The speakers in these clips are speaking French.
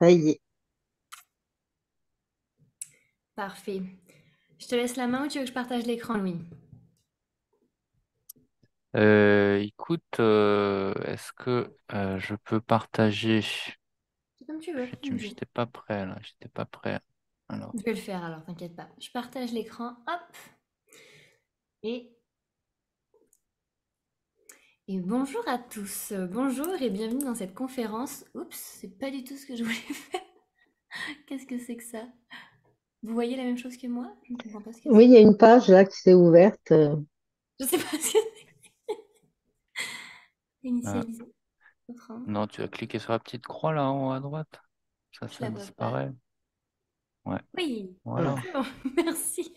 Ça y est. Parfait. Je te laisse la main ou tu veux que je partage l'écran, lui euh, Écoute, euh, est-ce que euh, je peux partager Comme tu veux. J'étais pas prêt là, j'étais pas prêt. Alors. Je vais le faire alors, t'inquiète pas. Je partage l'écran, hop. Et et bonjour à tous, bonjour et bienvenue dans cette conférence. Oups, c'est pas du tout ce que je voulais faire. Qu'est-ce que c'est que ça Vous voyez la même chose que moi Oui, il y a une page là qui s'est ouverte. Euh. Je ne sais pas ce que c'est. Euh, non, tu as cliqué sur la petite croix là en haut à droite. Ça, ça disparaît. Oui, voilà. merci.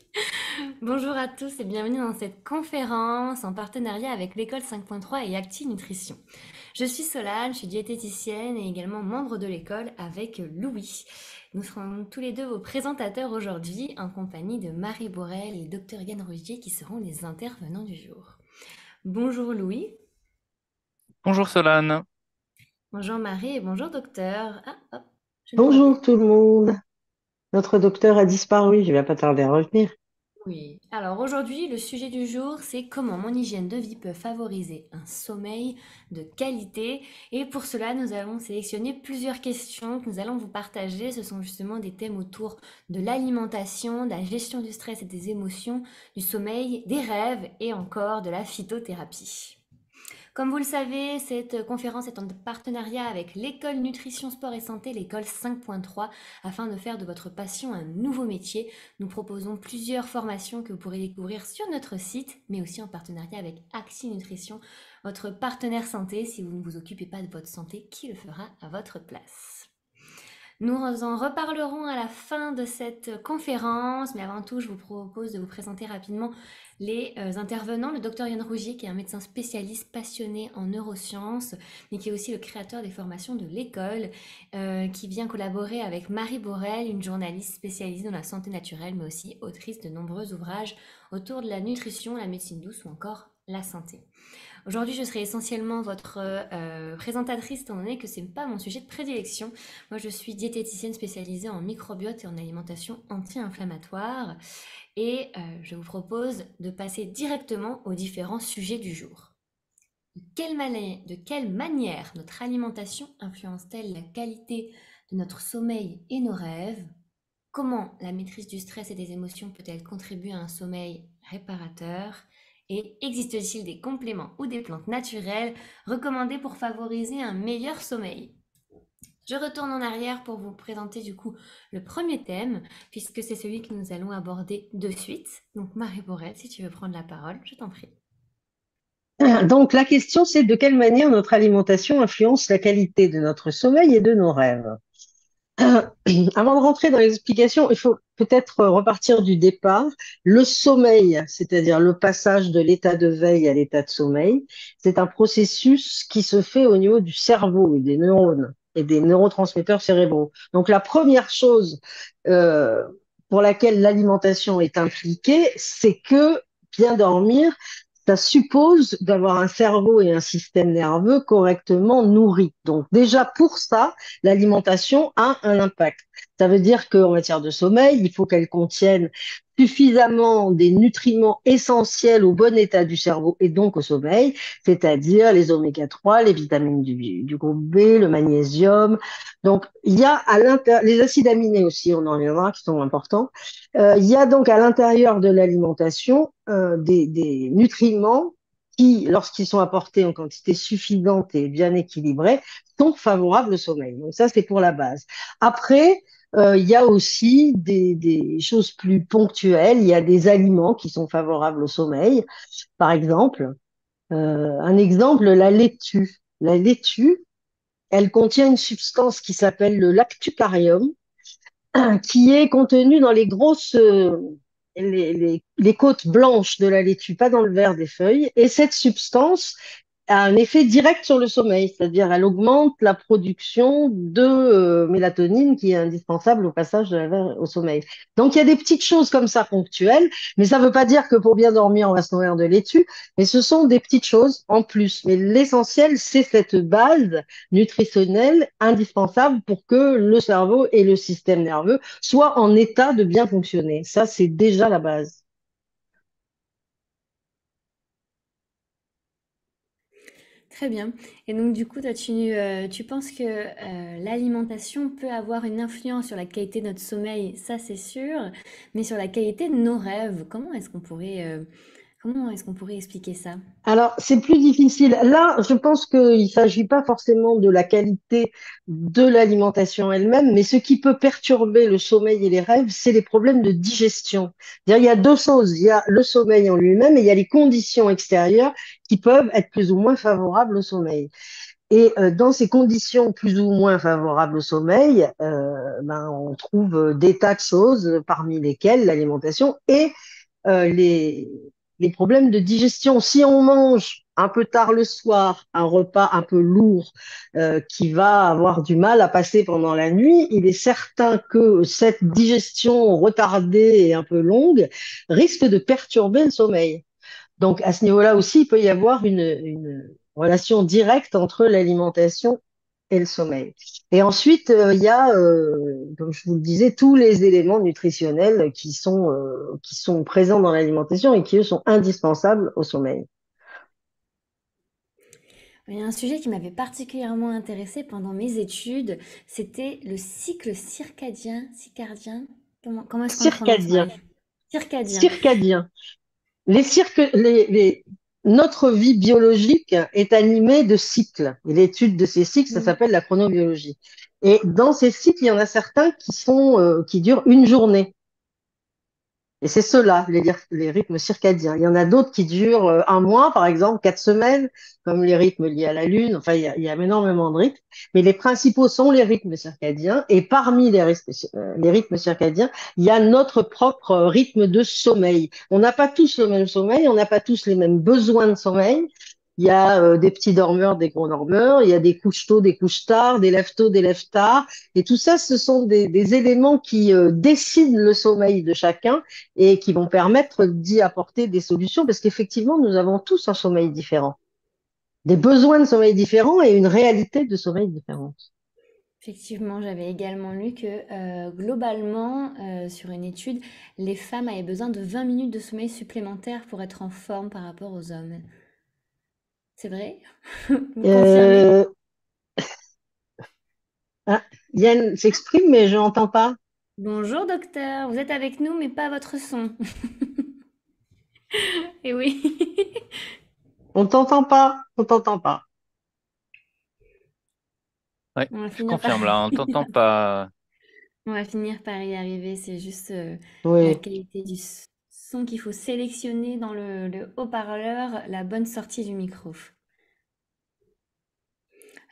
Bonjour à tous et bienvenue dans cette conférence en partenariat avec l'école 5.3 et Acti Nutrition. Je suis Solane, je suis diététicienne et également membre de l'école avec Louis. Nous serons tous les deux vos présentateurs aujourd'hui en compagnie de Marie Borel et Dr Yann Rogier qui seront les intervenants du jour. Bonjour Louis. Bonjour Solane. Bonjour Marie et bonjour docteur. Ah, bonjour tout le monde. Notre docteur a disparu, ne vais pas tarder à revenir. Oui. Alors aujourd'hui, le sujet du jour, c'est comment mon hygiène de vie peut favoriser un sommeil de qualité. Et pour cela, nous allons sélectionner plusieurs questions que nous allons vous partager. Ce sont justement des thèmes autour de l'alimentation, de la gestion du stress et des émotions, du sommeil, des rêves et encore de la phytothérapie. Comme vous le savez, cette conférence est en partenariat avec l'école Nutrition Sport et Santé, l'école 5.3, afin de faire de votre passion un nouveau métier. Nous proposons plusieurs formations que vous pourrez découvrir sur notre site, mais aussi en partenariat avec Axi Nutrition, votre partenaire santé. Si vous ne vous occupez pas de votre santé, qui le fera à votre place nous en reparlerons à la fin de cette conférence, mais avant tout, je vous propose de vous présenter rapidement les euh, intervenants, le docteur Yann Rougier, qui est un médecin spécialiste passionné en neurosciences, mais qui est aussi le créateur des formations de l'école, euh, qui vient collaborer avec Marie Borel, une journaliste spécialisée dans la santé naturelle, mais aussi autrice de nombreux ouvrages autour de la nutrition, la médecine douce ou encore la santé. Aujourd'hui, je serai essentiellement votre euh, présentatrice, étant donné que ce n'est pas mon sujet de prédilection. Moi, je suis diététicienne spécialisée en microbiote et en alimentation anti-inflammatoire. Et euh, je vous propose de passer directement aux différents sujets du jour. de quelle manière notre alimentation influence-t-elle la qualité de notre sommeil et nos rêves Comment la maîtrise du stress et des émotions peut-elle contribuer à un sommeil réparateur et existe-t-il des compléments ou des plantes naturelles recommandées pour favoriser un meilleur sommeil je retourne en arrière pour vous présenter du coup le premier thème, puisque c'est celui que nous allons aborder de suite. Donc Marie Borel, si tu veux prendre la parole, je t'en prie. Donc la question c'est de quelle manière notre alimentation influence la qualité de notre sommeil et de nos rêves. avant de rentrer dans les explications, il faut peut-être repartir du départ. Le sommeil, c'est-à-dire le passage de l'état de veille à l'état de sommeil, c'est un processus qui se fait au niveau du cerveau et des neurones et des neurotransmetteurs cérébraux. Donc la première chose euh, pour laquelle l'alimentation est impliquée, c'est que bien dormir ça suppose d'avoir un cerveau et un système nerveux correctement nourris. Donc déjà pour ça, l'alimentation a un impact. Ça veut dire qu'en matière de sommeil, il faut qu'elle contienne suffisamment des nutriments essentiels au bon état du cerveau et donc au sommeil, c'est-à-dire les oméga 3, les vitamines du, groupe B, le magnésium. Donc il y a à l'intérieur les acides aminés aussi, on en reviendra, qui sont importants. Euh, il y a donc à l'intérieur de l'alimentation euh, des, des nutriments qui, lorsqu'ils sont apportés en quantité suffisante et bien équilibrée, sont favorables au sommeil. Donc ça, c'est pour la base. Après, euh, il y a aussi des, choses plus ponctuelles. Il y a des aliments qui sont favorables au sommeil, par exemple. Euh, un exemple, la laitue. La laitue, elle contient une substance qui s'appelle le lactucarium, qui est contenu dans les grosses, euh, les, côtes blanches de la laitue, pas dans le vert des feuilles. Et cette substance, a un effet direct sur le sommeil, c'est-à-dire elle augmente la production de euh, mélatonine qui est indispensable au passage au sommeil. Donc il y a des petites choses comme ça ponctuelles, mais ça ne veut pas dire que pour bien dormir on va se nourrir de laitue, mais ce sont des petites choses en plus. Mais l'essentiel c'est cette base nutritionnelle indispensable pour que le cerveau et le système nerveux soient en état de bien fonctionner. Ça c'est déjà la base. Très bien. Et donc, du coup, tu, euh, tu penses que euh, l'alimentation peut avoir une influence sur la qualité de notre sommeil, ça c'est sûr, mais sur la qualité de nos rêves, comment est-ce qu'on pourrait euh, Comment est-ce qu'on pourrait expliquer ça Alors, c'est plus difficile. Là, je pense qu'il ne s'agit pas forcément de la qualité de l'alimentation elle-même, mais ce qui peut perturber le sommeil et les rêves, c'est les problèmes de digestion. Il y a deux choses. Il y a le sommeil en lui-même et il y a les conditions extérieures qui peuvent être plus ou moins favorables au sommeil. Et euh, dans ces conditions plus ou moins favorables au sommeil, euh, ben, on trouve des tas de choses, parmi lesquelles l'alimentation et euh, les, les problèmes de digestion. Si on mange un peu tard le soir, un repas un peu lourd euh, qui va avoir du mal à passer pendant la nuit, il est certain que cette digestion retardée et un peu longue risque de perturber le sommeil. Donc à ce niveau-là aussi, il peut y avoir une, une relation directe entre l'alimentation et le sommeil. Et ensuite, euh, il ya y a, euh, comme je vous le disais, tous les éléments nutritionnels qui sont, euh, qui sont présents dans l'alimentation et qui, eux, sont indispensables au sommeil. Il y a un sujet qui m'avait particulièrement intéressé pendant mes études, c'était le cycle circadien. Circadien Comment, comment est-ce qu'on Circadien. Circadien. Circadien. Les, cirque, les, les, notre vie biologique est animée de cycles. Et l'étude de ces cycles, ça mmh. s'appelle la chronobiologie. Et dans ces cycles, il y en a certains qui sont, euh, qui durent une journée. Et c'est cela, les, les, rythmes circadiens. Il y en a d'autres qui durent euh, un mois, par exemple, quatre semaines, comme les rythmes liés à la Lune. Enfin, il y, a, énormément de rythmes. Mais les principaux sont les rythmes circadiens. Et parmi euh, les rythmes circadiens, il y a notre propre rythme de sommeil. On n'a pas tous le même sommeil, on n'a pas tous les mêmes besoins de sommeil. Il y a euh, des petits dormeurs, des gros dormeurs, il y a des couches tôt, des couches tard, des lèvres tôt, des lèvres tard. Et tout ça, ce sont des, éléments qui euh, décident le sommeil de chacun et qui vont permettre d'y apporter des solutions parce qu'effectivement, nous avons tous un sommeil différent, des besoins de sommeil différents et une réalité de sommeil différente. Effectivement, j'avais également lu que euh, globalement, sur une étude, les femmes avaient besoin de 20 minutes de sommeil supplémentaire pour être en forme par rapport aux hommes. C'est vrai Yann euh, ah, s'exprime, mais je n'entends pas. Bonjour docteur, vous êtes avec nous, mais pas votre son. Et eh oui. on t'entend pas, on t'entend pas. Oui, je confirme là, on t'entend pas. On va finir par y arriver, c'est juste euh, la qualité du son qu'il faut sélectionner dans le, haut-parleur la bonne sortie du micro.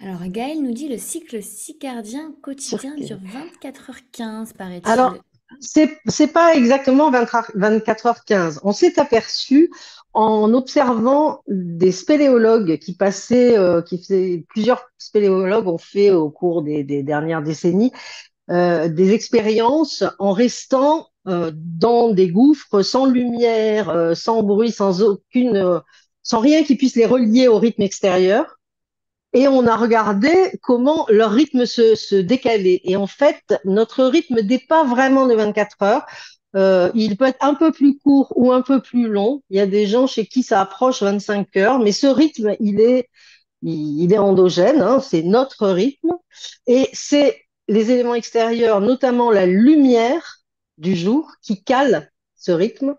Alors Gaël nous dit le cycle circadien quotidien sur 24h15, paraît-il. Alors, c'est n'est pas exactement 24h15. On s'est aperçu en observant des spéléologues qui passaient, euh, qui faisaient, plusieurs spéléologues ont fait au cours des, dernières décennies euh, des expériences en restant euh, dans des gouffres sans lumière, euh, sans bruit, sans aucune, euh, sans rien qui puisse les relier au rythme extérieur. Et on a regardé comment leur rythme se, se décalait. Et en fait, notre rythme pas vraiment de 24 heures. Euh, il peut être un peu plus court ou un peu plus long. Il y a des gens chez qui ça approche 25 heures, mais ce rythme, il est, il est endogène, hein, c'est notre rythme. Et c'est les éléments extérieurs, notamment la lumière, du jour qui cale ce rythme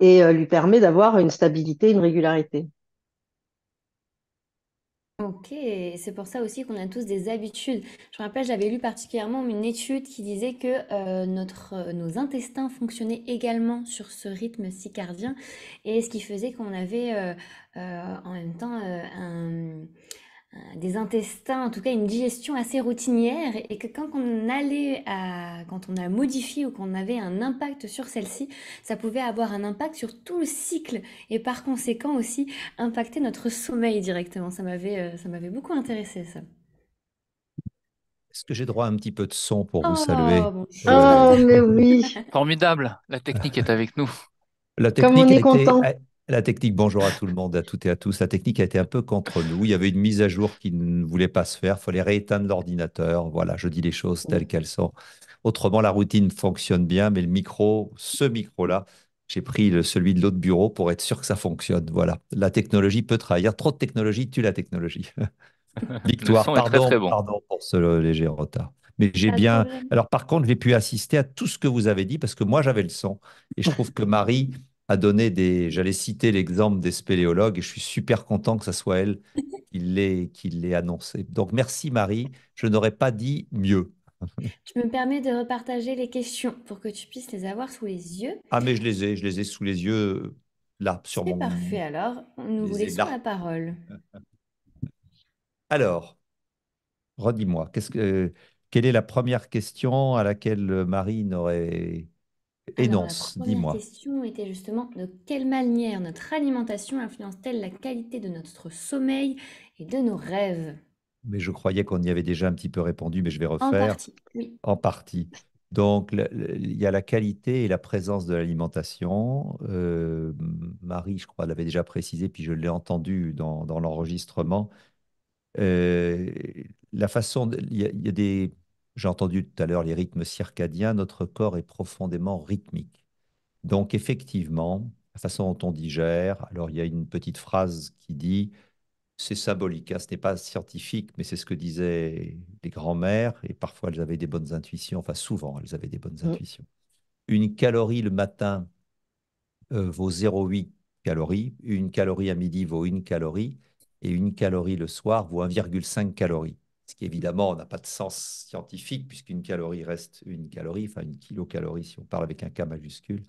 et euh, lui permet d'avoir une stabilité, une régularité. Ok, c'est pour ça aussi qu'on a tous des habitudes. Je me rappelle, j'avais lu particulièrement une étude qui disait que euh, notre, euh, nos intestins fonctionnaient également sur ce rythme circadien et ce qui faisait qu'on avait en même temps un euh, des intestins, en tout cas une digestion assez routinière, et que quand on allait à, quand on a modifié ou qu'on avait un impact sur celle-ci, ça pouvait avoir un impact sur tout le cycle et par conséquent aussi impacter notre sommeil directement. Ça m'avait, euh, ça m'avait beaucoup intéressé ça. Est-ce que j'ai droit à un petit peu de son pour vous oh, saluer Oh, mais oui Formidable La technique est avec nous. La technique, Comme on est contents. content. La technique, bonjour à tout le monde, à toutes et à tous. La technique a été un peu contre nous. Il y avait une mise à jour qui ne voulait pas se faire. Il fallait rééteindre l'ordinateur. Voilà, je dis les choses telles qu'elles sont. Autrement, la routine fonctionne bien, mais le micro, ce micro-là, j'ai pris celui de l'autre bureau pour être sûr que ça fonctionne. Voilà, la technologie peut trahir. Trop de technologie tue la technologie. Victoire, très, très bon. pardon pour ce léger retard. Mais j'ai bien. Alors, par contre, j'ai pu assister à tout ce que vous avez dit parce que moi, j'avais le son. Et je trouve que Marie a donné des. J'allais citer l'exemple des spéléologues et je suis super content que ça soit elle qui l'ait, qui l'ait annoncé. Donc merci Marie, je n'aurais pas dit mieux. Tu me permets de repartager les questions pour que tu puisses les avoir sous les yeux. Ah mais je les ai, je les ai sous les yeux euh, là sur mon. Parfait alors, nous vous laissons la parole. Alors, redis-moi, qu'est-ce que, euh, quelle est la première question à laquelle euh, Marie n'aurait ah, et Alors, la question était justement de quelle manière notre alimentation influence-t-elle la qualité de notre sommeil et de nos rêves? Mais je croyais qu'on y avait déjà un petit peu répondu, mais je vais refaire en partie. Donc, il y a la qualité et la présence de l'alimentation. Euh, Marie, je crois, l'avait déjà précisé, puis je l'ai entendu dans, l'enregistrement. Euh, la façon, il y a des, j'ai entendu tout à l'heure les rythmes circadiens, notre corps est profondément rythmique. Donc effectivement, la façon dont on digère, alors il y a une petite phrase qui dit, c'est symbolique, hein, ce n'est pas scientifique, mais c'est ce que disaient les grands-mères, et parfois elles avaient des bonnes intuitions, enfin souvent elles avaient des bonnes mmh. intuitions. Une calorie le matin euh, vaut 0,8 calories, une calorie à midi vaut une calorie, et une calorie le soir vaut 1,5 calories ce qui évidemment n'a pas de sens scientifique puisqu'une calorie reste une calorie, enfin une kilocalorie si on parle avec un K majuscule.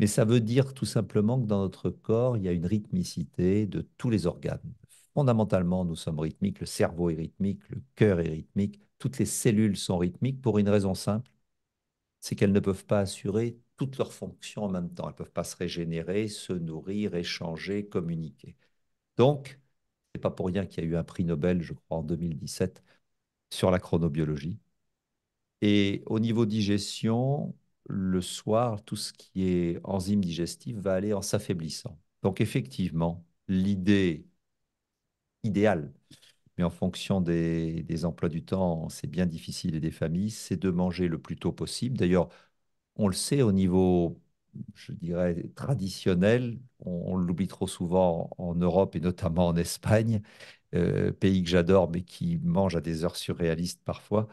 Mais ça veut dire tout simplement que dans notre corps, il y a une rythmicité de tous les organes. Fondamentalement, nous sommes rythmiques, le cerveau est rythmique, le cœur est rythmique, toutes les cellules sont rythmiques pour une raison simple, c'est qu'elles ne peuvent pas assurer toutes leurs fonctions en même temps. Elles ne peuvent pas se régénérer, se nourrir, échanger, communiquer. Donc, c'est pas pour rien qu'il y a eu un prix Nobel, je crois, en 2017 sur la chronobiologie. Et au niveau digestion, le soir, tout ce qui est enzyme digestive va aller en s'affaiblissant. Donc effectivement, l'idée idéale, mais en fonction des, des emplois du temps, c'est bien difficile et des familles, c'est de manger le plus tôt possible. D'ailleurs, on le sait au niveau je dirais, traditionnel. On, l'oublie trop souvent en, Europe et notamment en Espagne, euh, pays que j'adore mais qui mange à des heures surréalistes parfois.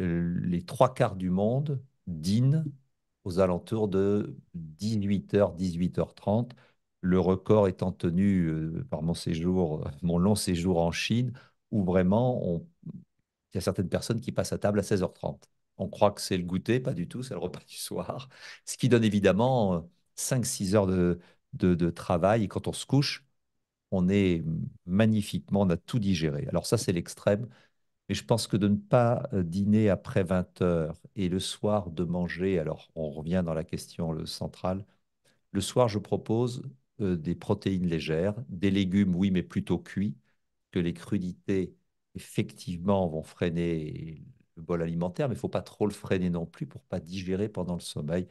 Euh, les trois quarts du monde dînent aux alentours de 18h, 18h30, le record étant tenu euh, par mon séjour, mon long séjour en Chine, où vraiment il y a certaines personnes qui passent à table à 16h30. On croit que c'est le goûter, pas du tout, c'est le repas du soir. Ce qui donne évidemment 5-6 euh, heures de, travail. Et quand on se couche, on est magnifiquement, on a tout digéré. Alors ça, c'est l'extrême. Mais je pense que de ne pas euh, dîner après 20 heures et le soir de manger, alors on revient dans la question centrale, le soir, je propose euh, des protéines légères, des légumes, oui, mais plutôt cuits, que les crudités, effectivement, vont freiner le bol alimentaire, mais il ne faut pas trop le freiner non plus pour ne pas digérer pendant le sommeil.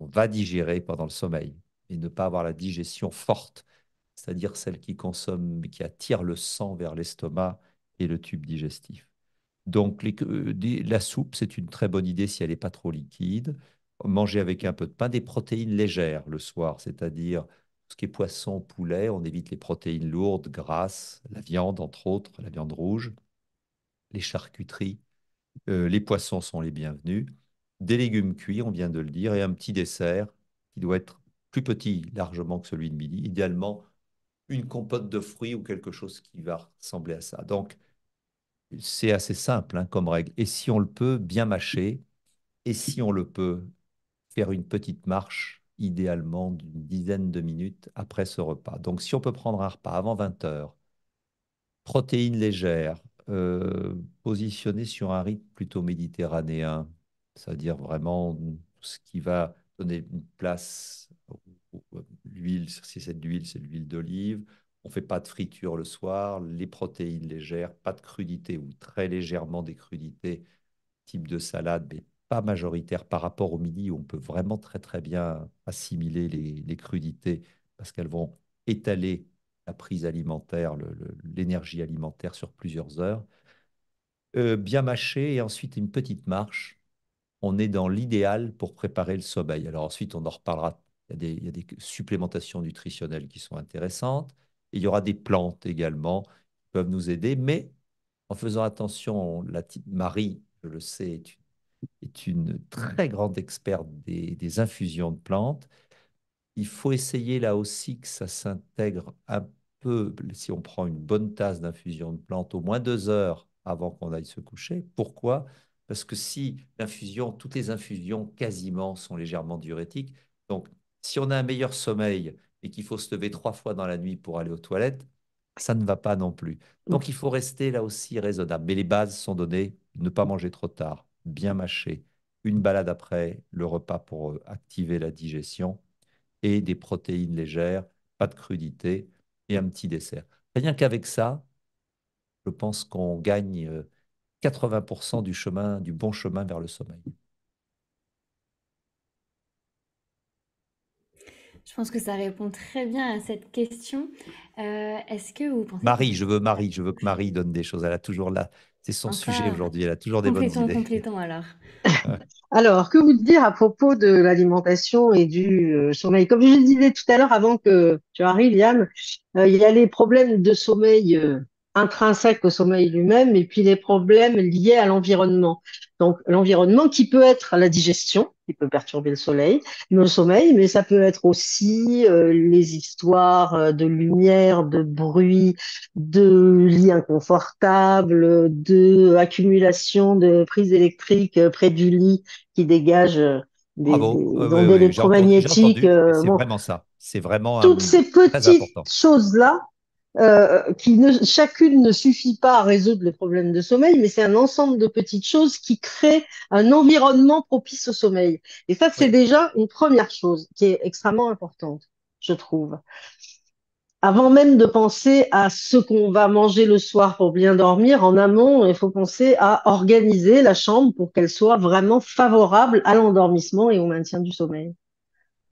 On va digérer pendant le sommeil et ne pas avoir la digestion forte, c'est-à-dire celle qui consomme, qui attire le sang vers l'estomac et le tube digestif. Donc euh, la soupe, c'est une très bonne idée si elle n'est pas trop liquide. Manger avec un peu de pain, des protéines légères le soir, c'est-à-dire ce qui est poisson, poulet, on évite les protéines lourdes, grasses, la viande entre autres, la viande rouge, les charcuteries, euh, les poissons sont les bienvenus. Des légumes cuits, on vient de le dire, et un petit dessert qui doit être plus petit largement que celui de midi. Idéalement, une compote de fruits ou quelque chose qui va ressembler à ça. Donc, c'est assez simple hein, comme règle. Et si on le peut, bien mâcher. Et si on le peut, faire une petite marche, idéalement d'une dizaine de minutes après ce repas. Donc, si on peut prendre un repas avant 20 heures, protéines légères, euh, positionné sur un rythme plutôt méditerranéen, c'est-à-dire vraiment ce qui va donner une place. Euh, l'huile, si c'est de l'huile, c'est l'huile d'olive. On ne fait pas de friture le soir, les protéines légères, pas de crudités ou très légèrement des crudités, type de salade, mais pas majoritaire par rapport au midi où on peut vraiment très très bien assimiler les, les crudités parce qu'elles vont étaler la prise alimentaire, l'énergie alimentaire sur plusieurs heures. Euh, bien mâché et ensuite une petite marche. On est dans l'idéal pour préparer le sommeil. Alors ensuite, on en reparlera. Il y, a des, supplémentations nutritionnelles qui sont intéressantes. Et il y aura des plantes également qui peuvent nous aider. Mais en faisant attention, la Marie, je le sais, est une, est une très grande experte des, infusions de plantes il faut essayer là aussi que ça s'intègre un si on prend une bonne tasse d'infusion de plante, au moins deux heures avant qu'on aille se coucher. Pourquoi Parce que si l'infusion, toutes les infusions quasiment sont légèrement diurétiques. Donc, si on a un meilleur sommeil et qu'il faut se lever trois fois dans la nuit pour aller aux toilettes, ça ne va pas non plus. Donc, il faut rester là aussi raisonnable. Mais les bases sont données ne pas manger trop tard, bien mâcher, une balade après le repas pour euh, activer la digestion et des protéines légères, pas de crudité et un petit dessert. Rien qu'avec ça, je pense qu'on gagne 80% euh, du chemin, du bon chemin vers le sommeil. Je pense que ça répond très bien à cette question. Euh, est-ce que vous pensez... Marie, je veux Marie, je veux que Marie donne des choses. Elle a toujours la, c'est son sujet aujourd'hui, elle a toujours des bonnes idées. alors. alors, que vous dire à propos de l'alimentation et du euh, sommeil Comme je disais tout à l'heure, avant que tu arrives, Liam, euh, il y a les problèmes de sommeil euh, intrinsèques au sommeil lui-même et puis les problèmes liés à l'environnement. Donc l'environnement qui peut être la digestion, qui peut perturber le soleil, le sommeil, mais ça peut être aussi euh, les histoires euh, de lumière, de bruit, de lit inconfortable, de accumulation de prises électriques euh, près du lit qui dégagent des, électromagnétiques. C'est vraiment ça. C'est vraiment toutes ces petites choses là euh, qui chacune ne suffit pas à résoudre le problème de sommeil, mais c'est un ensemble de petites choses qui créent un environnement propice au sommeil. Et ça, c'est déjà une première chose qui est extrêmement importante, je trouve. Avant même de penser à ce qu'on va manger le soir pour bien dormir, en amont, il faut penser à organiser la chambre pour qu'elle soit vraiment favorable à l'endormissement et au maintien du sommeil.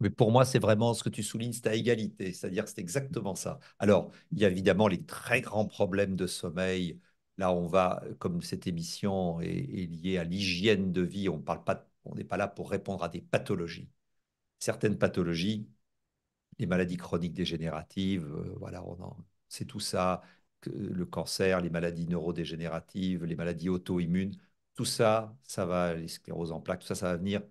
Mais pour moi, c'est vraiment ce que tu soulignes, c'est ta égalité, c'est-à-dire c'est exactement ça. Alors, il y a évidemment les très grands problèmes de sommeil. Là, on va, comme cette émission est, liée à l'hygiène de vie, on parle pas, on n'est pas là pour répondre à des pathologies. Certaines pathologies, les maladies chroniques dégénératives, euh, voilà, on c'est tout ça, le cancer, les maladies neurodégénératives, les maladies auto-immunes, tout ça, ça va, les en plaques, tout ça, ça va venir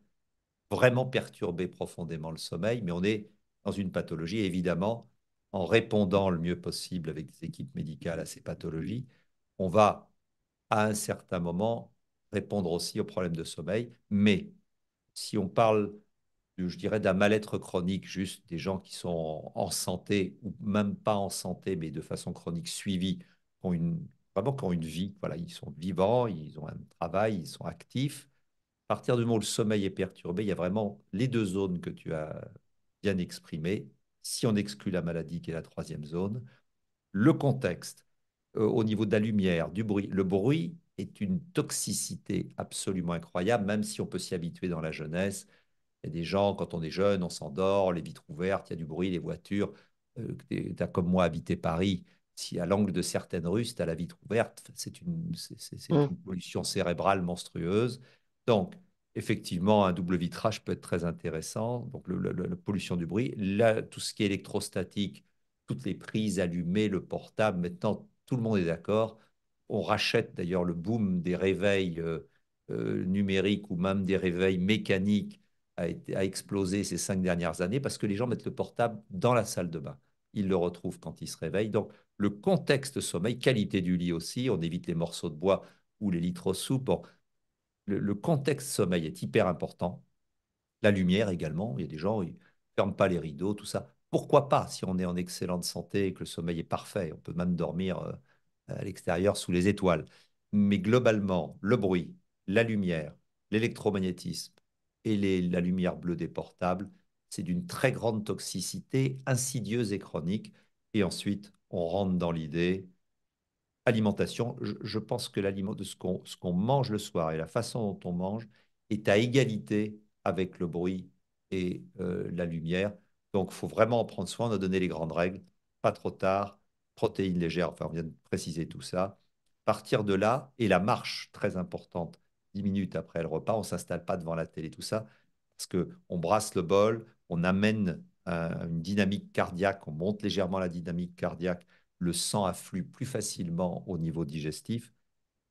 vraiment perturber profondément le sommeil, mais on est dans une pathologie, évidemment, en répondant le mieux possible avec des équipes médicales à ces pathologies, on va à un certain moment répondre aussi aux problèmes de sommeil. Mais si on parle, je dirais, d'un mal-être chronique, juste des gens qui sont en santé ou même pas en santé, mais de façon chronique suivie, ont une, vraiment qui ont une vie, voilà, ils sont vivants, ils ont un travail, ils sont actifs, partir du moment où le sommeil est perturbé, il y a vraiment les deux zones que tu as bien exprimées. Si on exclut la maladie, qui est la troisième zone, le contexte euh, au niveau de la lumière, du bruit. Le bruit est une toxicité absolument incroyable, même si on peut s'y habituer dans la jeunesse. Il y a des gens, quand on est jeune, on s'endort, les vitres ouvertes, il y a du bruit, les voitures. Euh, tu as comme moi habité Paris, si à l'angle de certaines rues, tu as la vitre ouverte, c'est une, c'est mmh. une pollution cérébrale monstrueuse. Donc, effectivement, un double vitrage peut être très intéressant. Donc, la pollution du bruit. tout ce qui est électrostatique, toutes les prises allumées, le portable, maintenant, tout le monde est d'accord. On rachète d'ailleurs le boom des réveils euh, euh, numériques ou même des réveils mécaniques a, été, explosé ces cinq dernières années parce que les gens mettent le portable dans la salle de bain. Ils le retrouvent quand ils se réveillent. Donc, le contexte sommeil, qualité du lit aussi, on évite les morceaux de bois ou les litres soupe le, contexte sommeil est hyper important. La lumière également. Il y a des gens, qui ferment pas les rideaux, tout ça. Pourquoi pas si on est en excellente santé et que le sommeil est parfait On peut même dormir euh, à l'extérieur sous les étoiles. Mais globalement, le bruit, la lumière, l'électromagnétisme et la lumière bleue des portables, c'est d'une très grande toxicité insidieuse et chronique. Et ensuite, on rentre dans l'idée alimentation, je, pense que de ce qu'on mange le soir et la façon dont on mange est à égalité avec le bruit et euh, la lumière. Donc, il faut vraiment en prendre soin. de donner les grandes règles. Pas trop tard, protéines légères, enfin, on vient de préciser tout ça. Partir de là, et la marche, très importante, 10 minutes après le repas, on ne s'installe pas devant la télé, tout ça, parce qu'on brasse le bol, on amène euh, une dynamique cardiaque, on monte légèrement la dynamique cardiaque le sang afflue plus facilement au niveau digestif,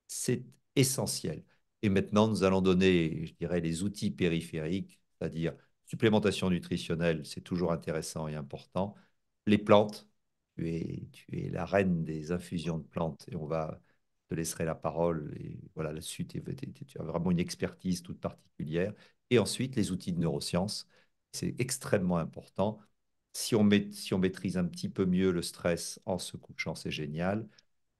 c'est essentiel. Et maintenant, nous allons donner, je dirais, les outils périphériques, c'est-à-dire supplémentation nutritionnelle, c'est toujours intéressant et important. Les plantes, tu es, la reine des infusions de plantes et on va te laisser la parole. Et voilà, là-dessus, tu as vraiment une expertise toute particulière. Et ensuite, les outils de neurosciences, c'est extrêmement important si on, met, si on maîtrise un petit peu mieux le stress en se couchant, c'est génial.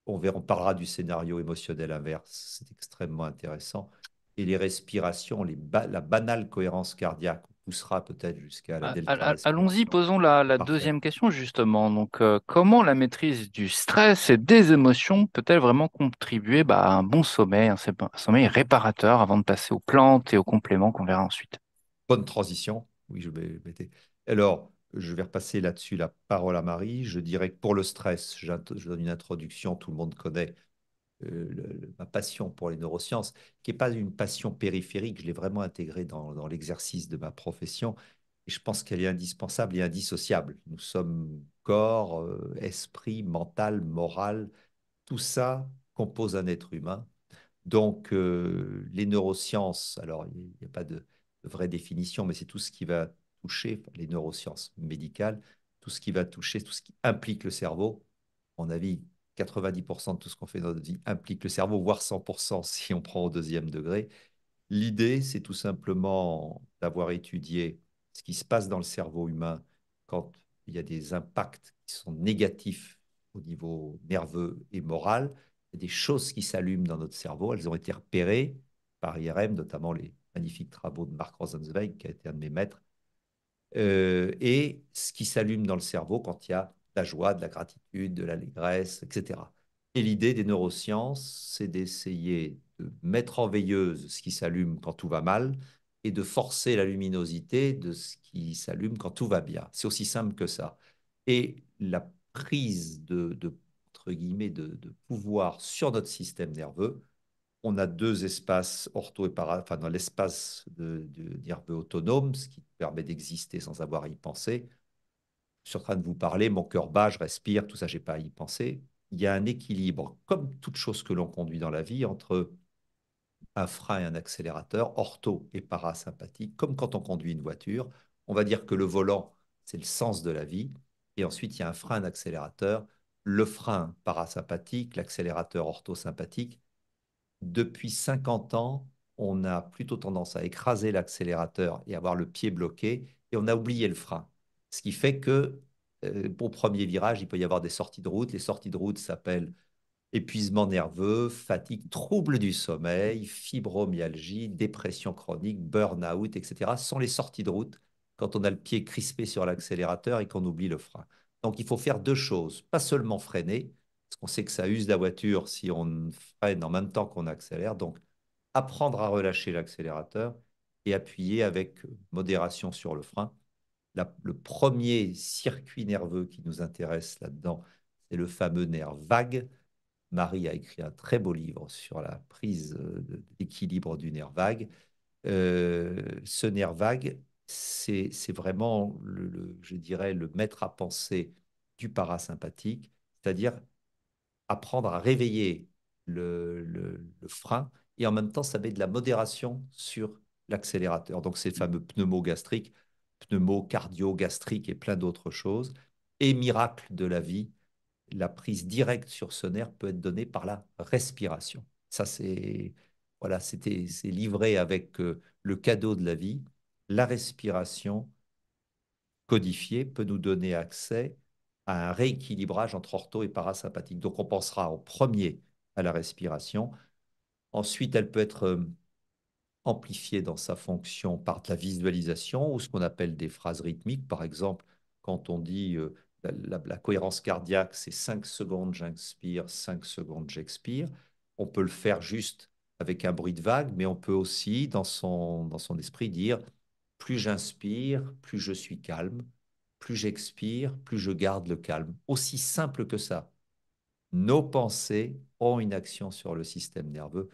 On, verra, on parlera du scénario émotionnel inverse, c'est extrêmement intéressant. Et les respirations, les la banale cohérence cardiaque poussera peut-être jusqu'à la ah, delta. Allons-y, posons la, deuxième question justement. Donc, euh, comment la maîtrise du stress et des émotions peut-elle vraiment contribuer bah, à un bon sommeil, un sommeil réparateur avant de passer aux plantes et aux compléments qu'on verra ensuite Bonne transition. Oui, je vais mettre. Alors, je vais repasser là-dessus la parole à Marie. Je dirais que pour le stress, je donne une introduction, tout le monde connaît euh, ma passion pour les neurosciences, qui n'est pas une passion périphérique, je l'ai vraiment intégrée dans, l'exercice de ma profession. Et je pense qu'elle est indispensable et indissociable. Nous sommes corps, euh, esprit, mental, moral, tout ça compose un être humain. Donc, euh, les neurosciences, alors il n'y a pas de vraie définition, mais c'est tout ce qui va les neurosciences médicales, tout ce qui va toucher, tout ce qui implique le cerveau. en mon avis, 90% de tout ce qu'on fait dans notre vie implique le cerveau, voire 100% si on prend au deuxième degré. L'idée, c'est tout simplement d'avoir étudié ce qui se passe dans le cerveau humain quand il y a des impacts qui sont négatifs au niveau nerveux et moral, des choses qui s'allument dans notre cerveau, elles ont été repérées par IRM, notamment les magnifiques travaux de Mark Rosenzweig, qui a été un de mes maîtres, euh, et ce qui s'allume dans le cerveau quand il y a de la joie, de la gratitude, de l'allégresse, etc. Et l'idée des neurosciences, c'est d'essayer de mettre en veilleuse ce qui s'allume quand tout va mal et de forcer la luminosité de ce qui s'allume quand tout va bien. C'est aussi simple que ça. Et la prise de, guillemets, de pouvoir sur notre système nerveux, on a deux espaces ortho et para, enfin dans l'espace d'herbe autonome, ce qui permet d'exister sans avoir à y penser. Je suis en train de vous parler, mon cœur bat, je respire, tout ça, j'ai pas à y penser. Il y a un équilibre, comme toute chose que l'on conduit dans la vie, entre un frein et un accélérateur, ortho et parasympathique, comme quand on conduit une voiture. On va dire que le volant, c'est le sens de la vie. Et ensuite, il y a un frein, un accélérateur, le frein parasympathique, l'accélérateur orthosympathique depuis 50 ans, on a plutôt tendance à écraser l'accélérateur et avoir le pied bloqué, et on a oublié le frein. Ce qui fait que pour euh, premier virage, il peut y avoir des sorties de route. Les sorties de route s'appellent épuisement nerveux, fatigue, trouble du sommeil, fibromyalgie, dépression chronique, burn-out, etc. Ce sont les sorties de route quand on a le pied crispé sur l'accélérateur et qu'on oublie le frein. Donc il faut faire deux choses, pas seulement freiner, parce sait que ça use la voiture si on freine en même temps qu'on accélère. Donc, apprendre à relâcher l'accélérateur et appuyer avec modération sur le frein. le premier circuit nerveux qui nous intéresse là-dedans, c'est le fameux nerf vague. Marie a écrit un très beau livre sur la prise euh, d'équilibre du nerf vague. Euh, ce nerf vague, c'est vraiment, je dirais, le maître à penser du parasympathique, c'est-à-dire apprendre à réveiller le, frein et en même temps, ça met de la modération sur l'accélérateur. Donc, ces fameux pneumo gastriques, pneumo cardio et plein d'autres choses. Et miracle de la vie, la prise directe sur ce nerf peut être donnée par la respiration. Ça, c'est voilà, livré avec euh, le cadeau de la vie. La respiration codifiée peut nous donner accès à un rééquilibrage entre ortho et parasympathique. Donc, on pensera au premier à la respiration. Ensuite, elle peut être euh, amplifiée dans sa fonction par de la visualisation ou ce qu'on appelle des phrases rythmiques. Par exemple, quand on dit euh, la, cohérence cardiaque, c'est 5 secondes j'inspire, 5 secondes j'expire. On peut le faire juste avec un bruit de vague, mais on peut aussi, dans dans son esprit, dire plus j'inspire, plus je suis calme, plus j'expire, plus je garde le calme. Aussi simple que ça. Nos pensées ont une action sur le système nerveux.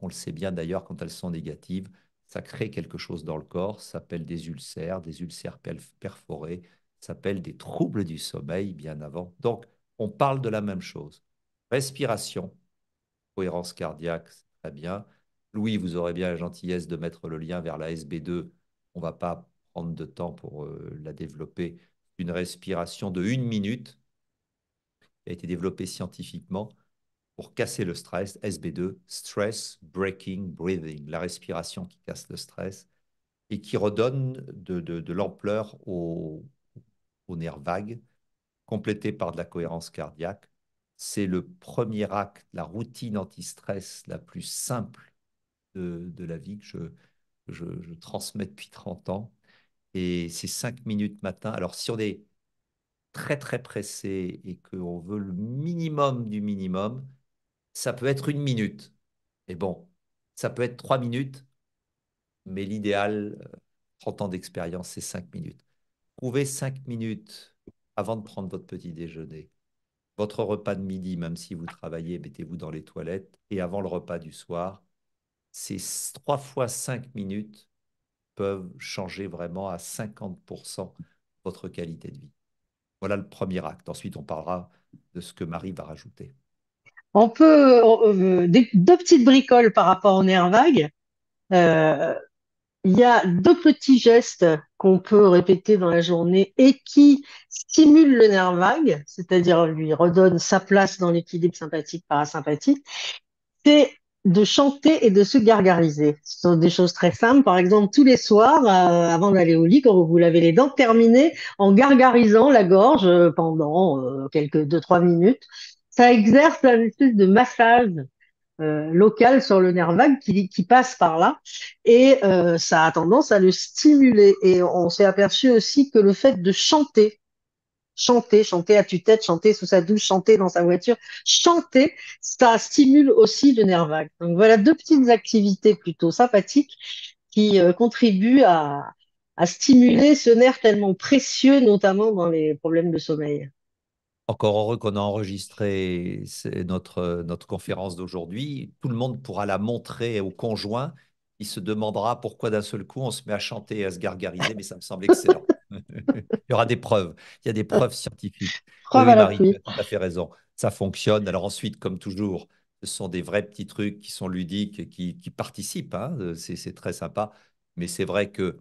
On le sait bien d'ailleurs quand elles sont négatives, ça crée quelque chose dans le corps, ça s'appelle des ulcères, des ulcères perforés, ça s'appelle des troubles du sommeil bien avant. Donc, on parle de la même chose. Respiration, cohérence cardiaque, très bien. Louis, vous aurez bien la gentillesse de mettre le lien vers la SB2. On ne va pas de temps pour euh, la développer, une respiration de une minute a été développée scientifiquement pour casser le stress, SB2, Stress Breaking Breathing, la respiration qui casse le stress et qui redonne de, l'ampleur aux, nerfs vagues, complétée par de la cohérence cardiaque. C'est le premier acte, la routine anti-stress la plus simple de, la vie que je, je transmets depuis 30 ans. Et c'est cinq minutes matin. Alors, si on est très, très pressé et qu'on veut le minimum du minimum, ça peut être une minute. Et bon, ça peut être trois minutes, mais l'idéal, 30 euh, ans d'expérience, c'est cinq minutes. Trouvez cinq minutes avant de prendre votre petit déjeuner, votre repas de midi, même si vous travaillez, mettez-vous dans les toilettes, et avant le repas du soir. C'est trois fois cinq minutes peuvent changer vraiment à 50% votre qualité de vie. Voilà le premier acte. Ensuite, on parlera de ce que Marie va rajouter. On peut euh, deux petites bricoles par rapport au nerf vague. Euh, il y a deux petits gestes qu'on peut répéter dans la journée et qui stimulent le nerf vague, c'est-à-dire lui redonne sa place dans l'équilibre sympathique-parasympathique. C'est de chanter et de se gargariser. Ce sont des choses très simples. Par exemple, tous les soirs, euh, avant d'aller au lit, quand vous lavez les dents, terminez en gargarisant la gorge euh, pendant euh, quelques 2 trois minutes. Ça exerce un espèce de massage local sur le nerf vague qui, qui passe par là et ça a tendance à le stimuler. Et on s'est aperçu aussi que le fait de chanter chanter, chanter à tue-tête, chanter sous sa douche, chanter dans sa voiture, chanter, ça stimule aussi le nerf vague. Donc voilà deux petites activités plutôt sympathiques qui euh, contribuent à, stimuler ce nerf tellement précieux, notamment dans les problèmes de sommeil. Encore heureux qu'on ait enregistré notre, notre conférence d'aujourd'hui. Tout le monde pourra la montrer au conjoint. Il se demandera pourquoi d'un seul coup on se met à chanter et à se gargariser, mais ça me semble excellent. Il y aura des preuves. Il y a des preuves scientifiques. Preuve tu as fait raison. Ça fonctionne. Alors ensuite, comme toujours, ce sont des vrais petits trucs qui sont ludiques, qui, qui participent. Hein. Euh, c'est très sympa. Mais c'est vrai que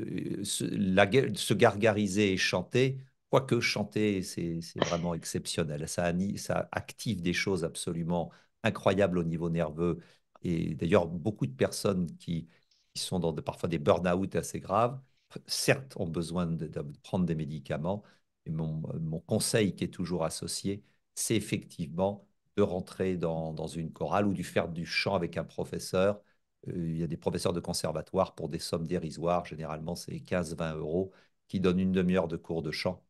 euh, se, gargariser et chanter, quoique chanter, c'est vraiment exceptionnel. Ça, ça active des choses absolument incroyables au niveau nerveux. Et d'ailleurs, beaucoup de personnes qui, sont dans parfois des burn-out assez graves certes, ont besoin de, prendre des médicaments. Et mon, conseil qui est toujours associé, c'est effectivement de rentrer dans, une chorale ou du faire du chant avec un professeur. Euh, il y a des professeurs de conservatoire pour des sommes dérisoires, généralement c'est 15-20 euros, qui donnent une demi-heure de cours de chant.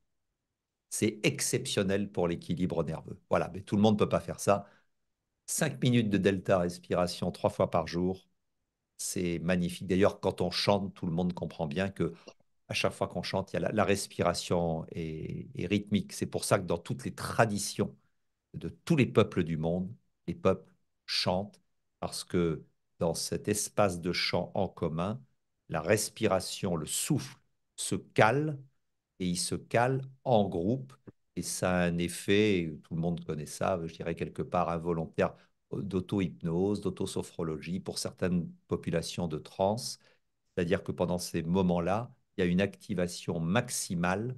C'est exceptionnel pour l'équilibre nerveux. Voilà, mais tout le monde ne peut pas faire ça. cinq minutes de delta respiration trois fois par jour, c'est magnifique. D'ailleurs, quand on chante, tout le monde comprend bien que à chaque fois qu'on chante, il y a la, respiration est, est rythmique. C'est pour ça que dans toutes les traditions de tous les peuples du monde, les peuples chantent parce que dans cet espace de chant en commun, la respiration, le souffle se cale et il se cale en groupe et ça a un effet, tout le monde connaît ça, je dirais quelque part involontaire, d'auto-hypnose, d'auto-sophrologie pour certaines populations de trans. C'est-à-dire que pendant ces moments-là, il y a une activation maximale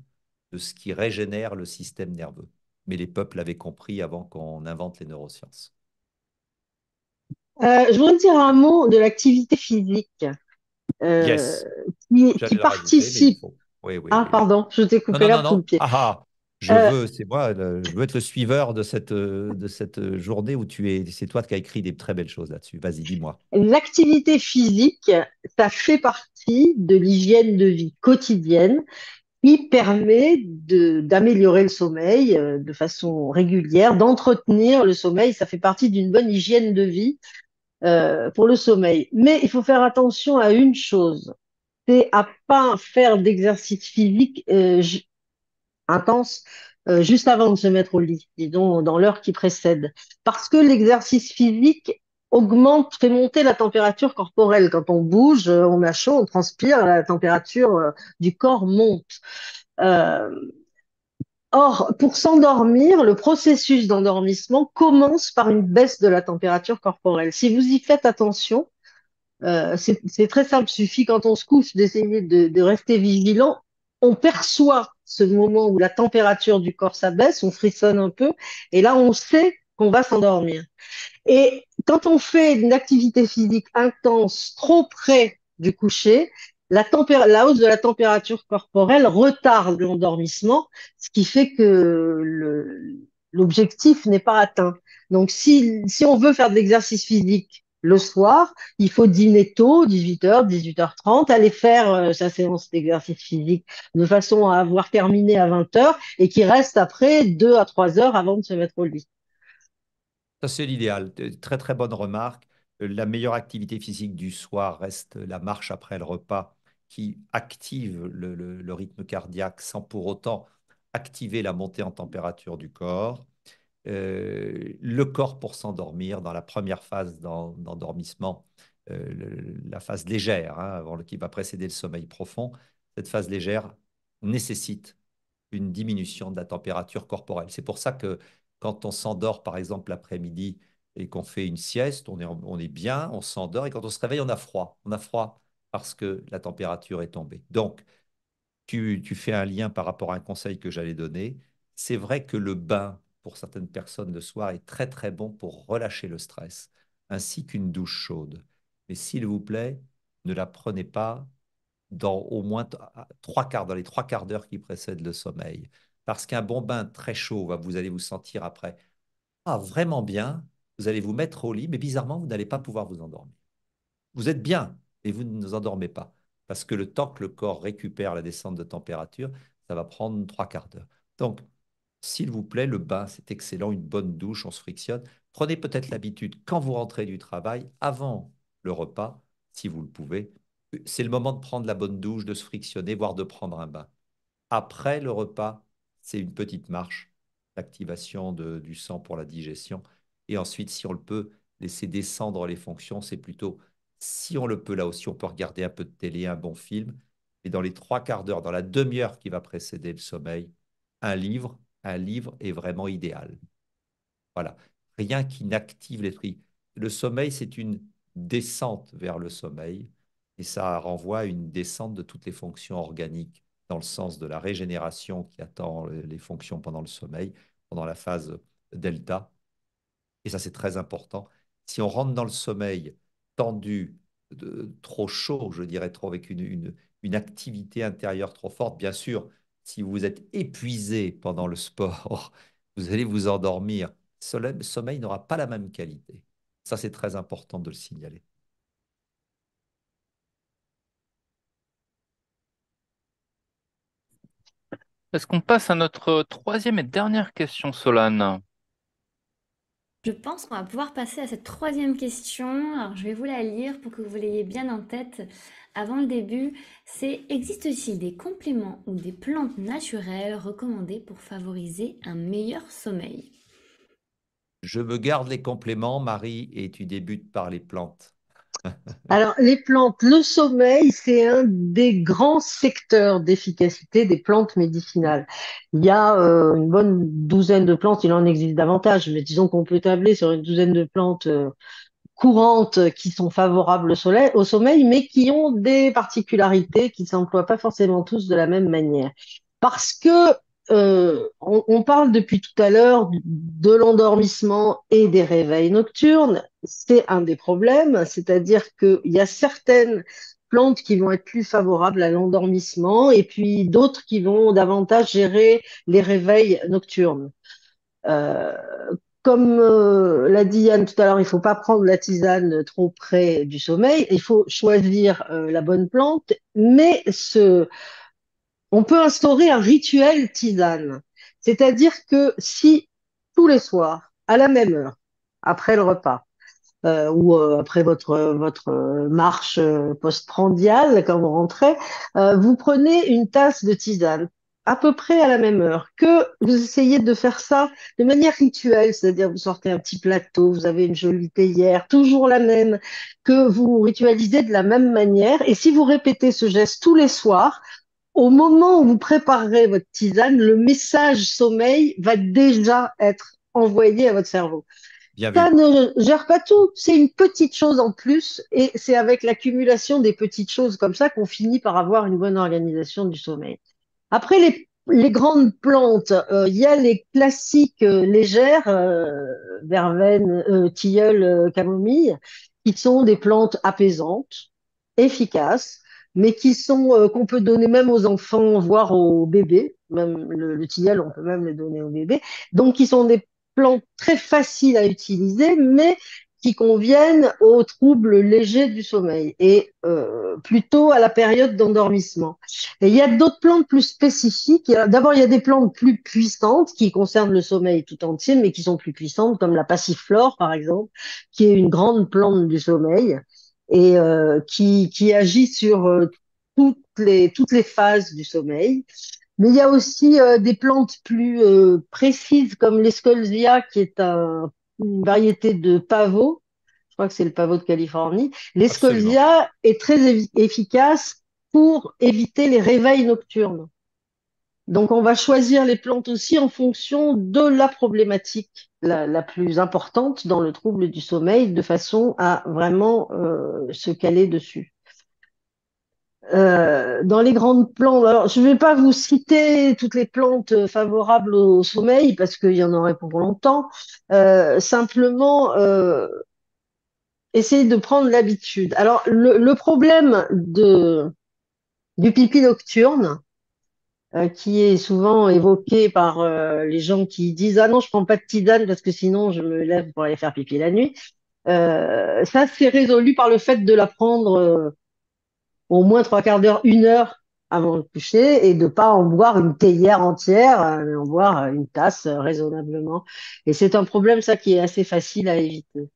de ce qui régénère le système nerveux. Mais les peuples l'avaient compris avant qu'on invente les neurosciences. Euh, je voudrais dire un mot de l'activité physique euh, qui, participe. ah, pardon, je t'ai coupé la je euh, veux, c'est moi, je veux être le suiveur de cette, euh, de cette euh, journée où tu es. C'est toi qui as écrit des très belles choses là-dessus. Vas-y, dis-moi. L'activité physique, ça fait partie de l'hygiène de vie quotidienne qui permet d'améliorer le sommeil de façon régulière, d'entretenir le sommeil. Ça fait partie d'une bonne hygiène de vie pour le sommeil. Mais il faut faire attention à une chose, c'est à pas faire d'exercice physique intense euh, juste avant de se mettre au lit, disons dans l'heure qui précède. Parce que l'exercice physique augmente, fait monter la température corporelle. Quand on bouge, euh, on a chaud, on transpire, la température euh, du corps monte. Or, pour s'endormir, le processus d'endormissement commence par une baisse de la température corporelle. Si vous y faites attention, c'est très simple, suffit quand on se couche d'essayer de, rester vigilant, on perçoit ce moment où la température du corps s'abaisse, on frissonne un peu, et là on sait qu'on va s'endormir. Et quand on fait une activité physique intense trop près du coucher, la, la hausse de la température corporelle retarde l'endormissement, ce qui fait que l'objectif n'est pas atteint. Donc si, si on veut faire de l'exercice physique le soir. Il faut dîner tôt, 18h, 18h30, aller faire euh, sa séance d'exercice physique de façon à avoir terminé à 20h et qui reste après 2 à 3 heures avant de se mettre au lit. Ça, c'est l'idéal. Euh, très, très bonne remarque. Euh, la meilleure activité physique du soir reste la marche après le repas qui active le rythme cardiaque sans pour autant activer la montée en température du corps. Euh, le corps pour s'endormir dans la première phase d'endormissement, euh, la phase légère, hein, avant le, qui va précéder le sommeil profond. Cette phase légère nécessite une diminution de la température corporelle. C'est pour ça que quand on s'endort, par exemple, l'après-midi et qu'on fait une sieste, on est, on est bien, on s'endort, et quand on se réveille, on a froid. On a froid parce que la température est tombée. Donc, tu, tu fais un lien par rapport à un conseil que j'allais donner. C'est vrai que le bain pour certaines personnes le soir est très très bon pour relâcher le stress, ainsi qu'une douche chaude. Mais s'il vous plaît, ne la prenez pas dans au moins ah, trois quarts, dans les trois quarts d'heure qui précèdent le sommeil. Parce qu'un bon bain très chaud, vous allez vous sentir après ah, vraiment bien, vous allez vous mettre au lit, mais bizarrement, vous n'allez pas pouvoir vous endormir. Vous êtes bien, mais vous ne vous endormez pas. Parce que le temps que le corps récupère la descente de température, ça va prendre trois quarts d'heure. Donc, s'il vous plaît, le bain, c'est excellent, une bonne douche, on se frictionne. Prenez peut-être l'habitude, quand vous rentrez du travail, avant le repas, si vous le pouvez, c'est le moment de prendre la bonne douche, de se frictionner, voire de prendre un bain. Après le repas, c'est une petite marche, l'activation du sang pour la digestion. Et ensuite, si on le peut, laisser descendre les fonctions, c'est plutôt, si on le peut, là aussi, on peut regarder un peu de télé, un bon film. Et dans les trois quarts d'heure, dans la demi-heure qui va précéder le sommeil, un livre un livre est vraiment idéal. Voilà, rien qui n'active l'esprit. Le sommeil, c'est une descente vers le sommeil, et ça renvoie à une descente de toutes les fonctions organiques dans le sens de la régénération qui attend les fonctions pendant le sommeil, pendant la phase delta. Et ça, c'est très important. Si on rentre dans le sommeil tendu, trop chaud, je dirais trop, avec une activité intérieure trop forte, bien sûr, si vous êtes épuisé pendant le sport, vous allez vous endormir. Le sommeil n'aura pas la même qualité. Ça, c'est très important de le signaler. Est-ce qu'on passe à notre troisième et dernière question, Solane je pense qu'on va pouvoir passer à cette troisième question. Alors, je vais vous la lire pour que vous l'ayez bien en tête avant le début. C'est existe-t-il des compléments ou des plantes naturelles recommandées pour favoriser un meilleur sommeil Je me garde les compléments, Marie, et tu débutes par les plantes. Alors, les plantes, le sommeil, c'est un des grands secteurs d'efficacité des plantes médicinales. Il y a euh, une bonne douzaine de plantes, il en existe davantage, mais disons qu'on peut tabler sur une douzaine de plantes euh, courantes euh, qui sont favorables au, au sommeil, mais qui ont des particularités qui ne s'emploient pas forcément tous de la même manière. Parce que euh, on, parle depuis tout à l'heure de l'endormissement et des réveils nocturnes. C'est un des problèmes, c'est-à-dire qu'il y a certaines plantes qui vont être plus favorables à l'endormissement et puis d'autres qui vont davantage gérer les réveils nocturnes. Euh, comme euh, l'a dit Yann tout à l'heure, il ne faut pas prendre la tisane trop près du sommeil, il faut choisir la bonne plante, mais ce, on peut instaurer un rituel tisane. C'est-à-dire que si tous les soirs, à la même heure, après le repas, euh, ou euh, après votre, votre euh, marche postprandiale, quand vous rentrez, vous prenez une tasse de tisane à peu près à la même heure, que vous essayez de faire ça de manière rituelle, c'est-à-dire vous sortez un petit plateau, vous avez une jolie théière, toujours la même, que vous ritualisez de la même manière. Et si vous répétez ce geste tous les soirs, au moment où vous préparerez votre tisane, le message sommeil va déjà être envoyé à votre cerveau. ça ne gère pas tout, c'est une petite chose en plus, et c'est avec l'accumulation des petites choses comme ça qu'on finit par avoir une bonne organisation du sommeil. Après les, grandes plantes, euh, il y a les classiques euh, légères, euh, verveine, tilleul, camomille, qui sont des plantes apaisantes, efficaces, mais qui sont euh, qu'on peut donner même aux enfants, voire aux bébés. Même le, le tilleul, on peut même le donner aux bébés. Donc, qui sont des plantes très faciles à utiliser, mais qui conviennent aux troubles légers du sommeil et euh, plutôt à la période d'endormissement. Et il y a d'autres plantes plus spécifiques. D'abord, il y a des plantes plus puissantes qui concernent le sommeil tout entier, mais qui sont plus puissantes, comme la passiflore, par exemple, qui est une grande plante du sommeil, et euh, qui, agit sur euh, toutes les, toutes les phases du sommeil. Mais il y a aussi euh, des plantes plus précises comme l'escolzia, qui est une variété de pavot. Je crois que c'est le pavot de Californie. L'escolzia est très efficace pour éviter les réveils nocturnes. Donc on va choisir les plantes aussi en fonction de la problématique la, plus importante dans le trouble du sommeil, de façon à vraiment euh, se caler dessus. Euh, dans les grandes plantes, alors je ne vais pas vous citer toutes les plantes favorables au sommeil parce qu'il y en aurait pour longtemps. Euh, simplement, essayez de prendre l'habitude. Alors le, problème de, du pipi nocturne, euh, qui est souvent évoqué par euh, les gens qui disent ah non je prends pas de tisane parce que sinon je me lève pour aller faire pipi la nuit. Euh, ça c'est résolu par le fait de la prendre au moins trois quarts d'heure, une heure avant de coucher et de pas en boire une théière entière, mais en boire une tasse raisonnablement. Et c'est un problème ça qui est assez facile à éviter.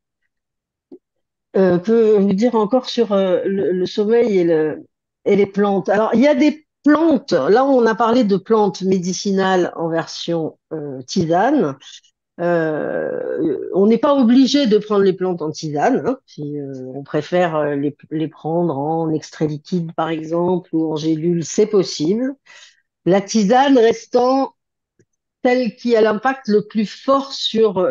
peux vous dire encore sur le, le sommeil et, le, et les plantes Alors il y a des plantes, là on a parlé de plantes médicinales en version euh, tisane. Euh, on n'est pas obligé de prendre les plantes en tisane. Hein, euh, on préfère les, prendre en extrait liquide, par exemple, ou en gélule, c'est possible. La tisane restant celle qui a l'impact le plus fort sur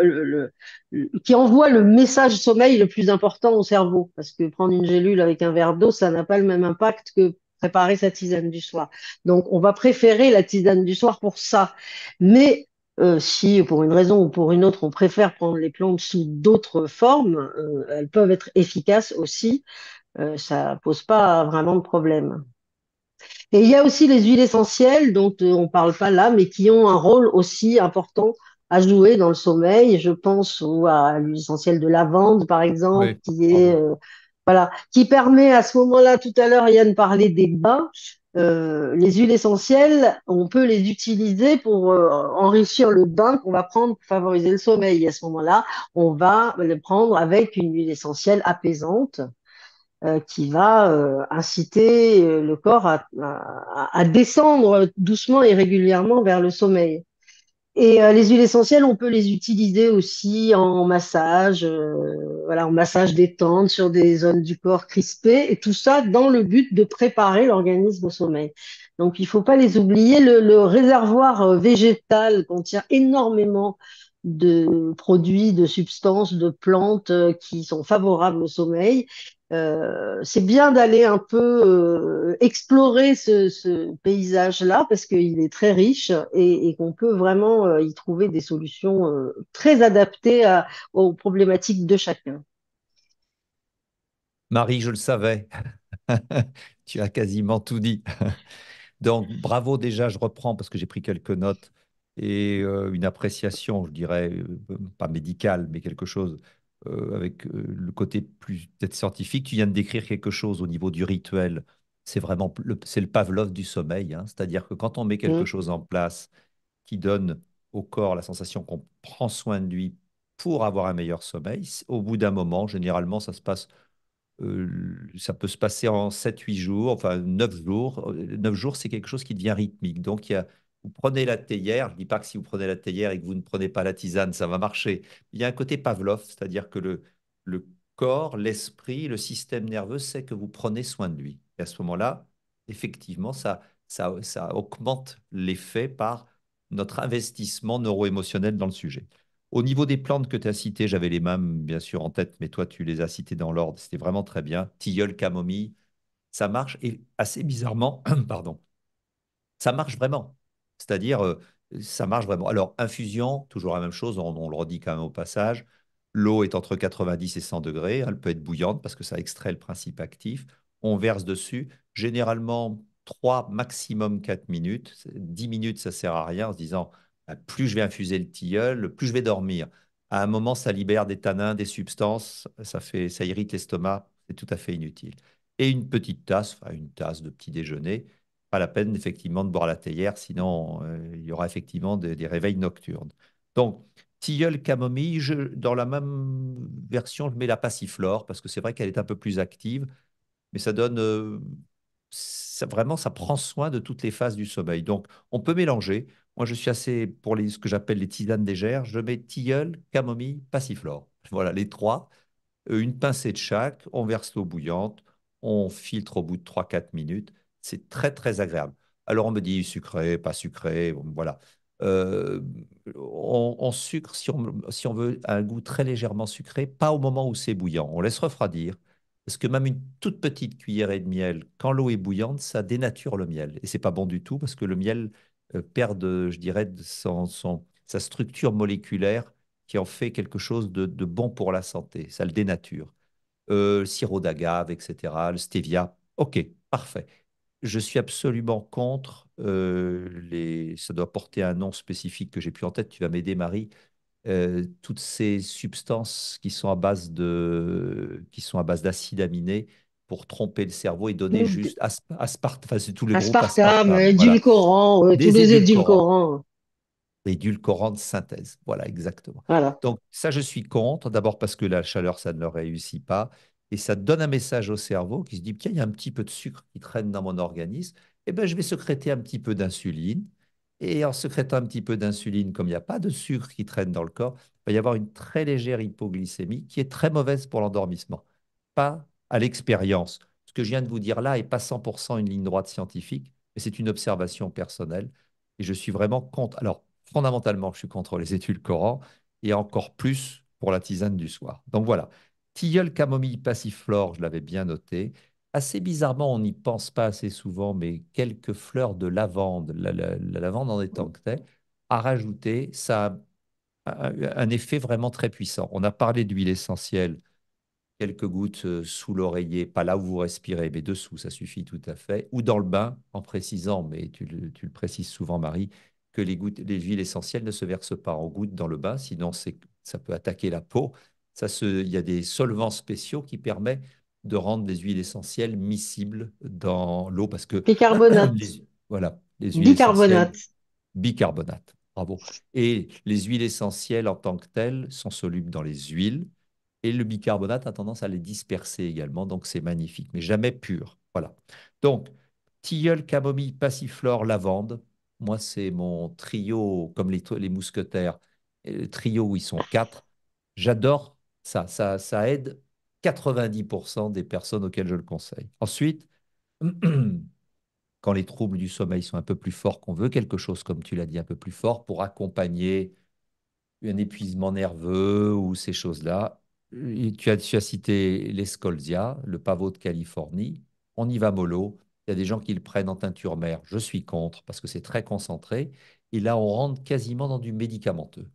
qui envoie le message sommeil le plus important au cerveau, parce que prendre une gélule avec un verre d'eau, ça n'a pas le même impact que préparer sa tisane du soir. Donc, on va préférer la tisane du soir pour ça. Mais euh, si pour une raison ou pour une autre, on préfère prendre les plantes sous d'autres formes, euh, elles peuvent être efficaces aussi. Ça euh, ça pose pas vraiment de problème. Et il y a aussi les huiles essentielles dont on ne parle pas là, mais qui ont un rôle aussi important à jouer dans le sommeil. Je pense ou à l'huile essentielle de lavande, par exemple, qui est voilà, qui permet à ce moment-là, tout à l'heure, Yann parlait des bains. Euh, les huiles essentielles, on peut les utiliser pour euh, enrichir le bain qu'on va prendre pour favoriser le sommeil. Et à ce moment-là, on va le prendre avec une huile essentielle apaisante euh, qui va inciter le corps à descendre doucement et régulièrement vers le sommeil. Et euh, les huiles essentielles, on peut les utiliser aussi en massage, euh, voilà, en massage détente sur des zones du corps crispées, et tout ça dans le but de préparer l'organisme au sommeil. Donc, il ne faut pas les oublier. le, réservoir euh, végétal contient énormément de produits, de substances, de plantes qui sont favorables au sommeil. Euh, c'est bien d'aller un peu euh, explorer ce, paysage-là parce qu'il est très riche et, qu'on peut vraiment euh, y trouver des solutions très adaptées aux problématiques de chacun. Marie, je le savais, tu as quasiment tout dit. Donc bravo déjà, je reprends parce que j'ai pris quelques notes et une appréciation, je dirais, pas médicale, mais quelque chose euh, avec euh, le côté plus peut-être scientifique, tu viens de décrire quelque chose au niveau du rituel. C'est vraiment le, c'est le Pavlov du sommeil, hein. c'est-à-dire que quand on met quelque mmh. chose en place qui donne au corps la sensation qu'on prend soin de lui pour avoir un meilleur sommeil, au bout d'un moment, généralement, ça se passe. Euh, ça peut se passer en 7-8 jours, enfin 9 jours. 9 jours, c'est quelque chose qui devient rythmique. Donc, il y a, vous prenez la théière, je ne dis pas que si vous prenez la théière et que vous ne prenez pas la tisane, ça va marcher. Il y a un côté Pavlov, c'est-à-dire que le, corps, l'esprit, le système nerveux sait que vous prenez soin de lui. Et à ce moment-là, effectivement, ça, ça, ça augmente l'effet par notre investissement neuro-émotionnel dans le sujet. Au niveau des plantes que tu as citées, j'avais les mêmes, bien sûr, en tête, mais toi, tu les as citées dans l'ordre. C'était vraiment très bien. Tilleul, camomille, ça marche. Et assez bizarrement, pardon, ça marche vraiment. C'est-à-dire, euh, ça marche vraiment. Alors, infusion, toujours la même chose, on, le redit quand même au passage. L'eau est entre 90 et 100 degrés, elle peut être bouillante parce que ça extrait le principe actif. On verse dessus, généralement 3, maximum 4 minutes. 10 minutes, ça sert à rien en se disant bah, plus je vais infuser le tilleul, plus je vais dormir. À un moment, ça libère des tanins, des substances, ça, fait, ça irrite l'estomac, c'est tout à fait inutile. Et une petite tasse, enfin une tasse de petit déjeuner, la peine effectivement de boire la théière, sinon euh, il y aura effectivement des, réveils nocturnes. Donc, tilleul, camomille, je, dans la même version, je mets la passiflore parce que c'est vrai qu'elle est un peu plus active, mais ça donne euh, vraiment, ça prend soin de toutes les phases du sommeil. Donc, on peut mélanger. Moi, je suis assez pour les, ce que j'appelle les tisanes légères. Je mets tilleul, camomille, passiflore. Voilà les trois. Euh, une pincée de chaque, on verse l'eau bouillante, on filtre au bout de 3-4 minutes c'est très, très agréable. Alors, on me dit sucré, pas sucré, voilà. on, euh, sucre si on, si on veut un goût très légèrement sucré, pas au moment où c'est bouillant. On laisse refroidir. Parce que même une toute petite cuillerée de miel, quand l'eau est bouillante, ça dénature le miel. Et c'est pas bon du tout parce que le miel euh, perd, je dirais, son, son, sa structure moléculaire qui en fait quelque chose de, bon pour la santé. Ça le dénature. Euh, sirop d'agave, etc., le stevia. OK, parfait je suis absolument contre euh, les. Ça doit porter un nom spécifique que j'ai plus en tête. Tu vas m'aider, Marie. Euh, toutes ces substances qui sont à base de, qui sont à base d'acides aminés pour tromper le cerveau et donner mmh. juste aspartame, enfin, c'est tout édulcorant, tous les édulcorants. Édulcorants de synthèse, voilà exactement. Donc ça, je suis contre. D'abord parce que la chaleur, ça ne le réussit pas et ça donne un message au cerveau qui se dit, tiens, il y a un petit peu de sucre qui traîne dans mon organisme, eh ben, je vais sécréter un petit peu d'insuline. Et en sécrétant un petit peu d'insuline, comme il n'y a pas de sucre qui traîne dans le corps, il va y avoir une très légère hypoglycémie qui est très mauvaise pour l'endormissement. Pas à l'expérience. Ce que je viens de vous dire là n'est pas 100% une ligne droite scientifique, mais c'est une observation personnelle. Et je suis vraiment contre. Alors, fondamentalement, je suis contre les études Coran et encore plus pour la tisane du soir. Donc voilà, Tilleul, camomille, passiflore, je l'avais bien noté. Assez bizarrement, on n'y pense pas assez souvent, mais quelques fleurs de lavande, la, lavande en étant que telle, a rajouté ça un effet vraiment très puissant. On a parlé d'huile essentielle, quelques gouttes euh, sous l'oreiller, pas là où vous respirez, mais dessous, ça suffit tout à fait, ou dans le bain, en précisant, mais tu le, précises souvent, Marie, que les, gouttes, les huiles essentielles ne se versent pas en gouttes dans le bain, sinon c'est, ça peut attaquer la peau il y a des solvants spéciaux qui permettent de rendre les huiles essentielles miscibles dans l'eau parce que bicarbonate. voilà, les huiles bicarbonate. Bicarbonate. Bravo. Et les huiles essentielles en tant que telles sont solubles dans les huiles et le bicarbonate a tendance à les disperser également, donc c'est magnifique, mais jamais pur. Voilà. Donc, tilleul, camomille, passiflore, lavande. Moi, c'est mon trio, comme les, mousquetaires, euh, trio où ils sont quatre. J'adore ça, ça, ça aide 90% des personnes auxquelles je le conseille. Ensuite, quand les troubles du sommeil sont un peu plus forts, qu'on veut quelque chose, comme tu l'as dit, un peu plus fort pour accompagner un épuisement nerveux ou ces choses-là, tu as, tu as cité l'escolzia, le pavot de Californie, on y va mollo. Il y a des gens qui le prennent en teinture mère. Je suis contre parce que c'est très concentré. Et là, on rentre quasiment dans du médicamenteux.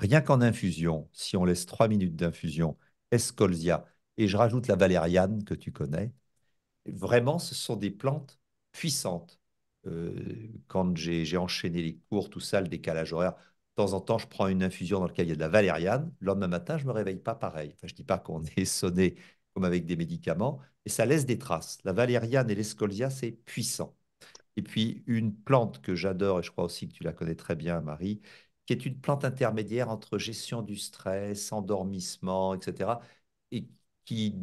Rien qu'en infusion, si on laisse trois minutes d'infusion, Escolzia, et je rajoute la valériane que tu connais, vraiment, ce sont des plantes puissantes. Euh, quand j'ai enchaîné les cours, tout ça, le décalage horaire, de temps en temps, je prends une infusion dans laquelle il y a de la valériane. Le lendemain matin, je me réveille pas pareil. je ne dis pas qu'on est sonné comme avec des médicaments, mais ça laisse des traces. La valériane et l'escolzia, c'est puissant. Et puis, une plante que j'adore, et je crois aussi que tu la connais très bien, Marie, qui est une plante intermédiaire entre gestion du stress, endormissement, etc., et qui,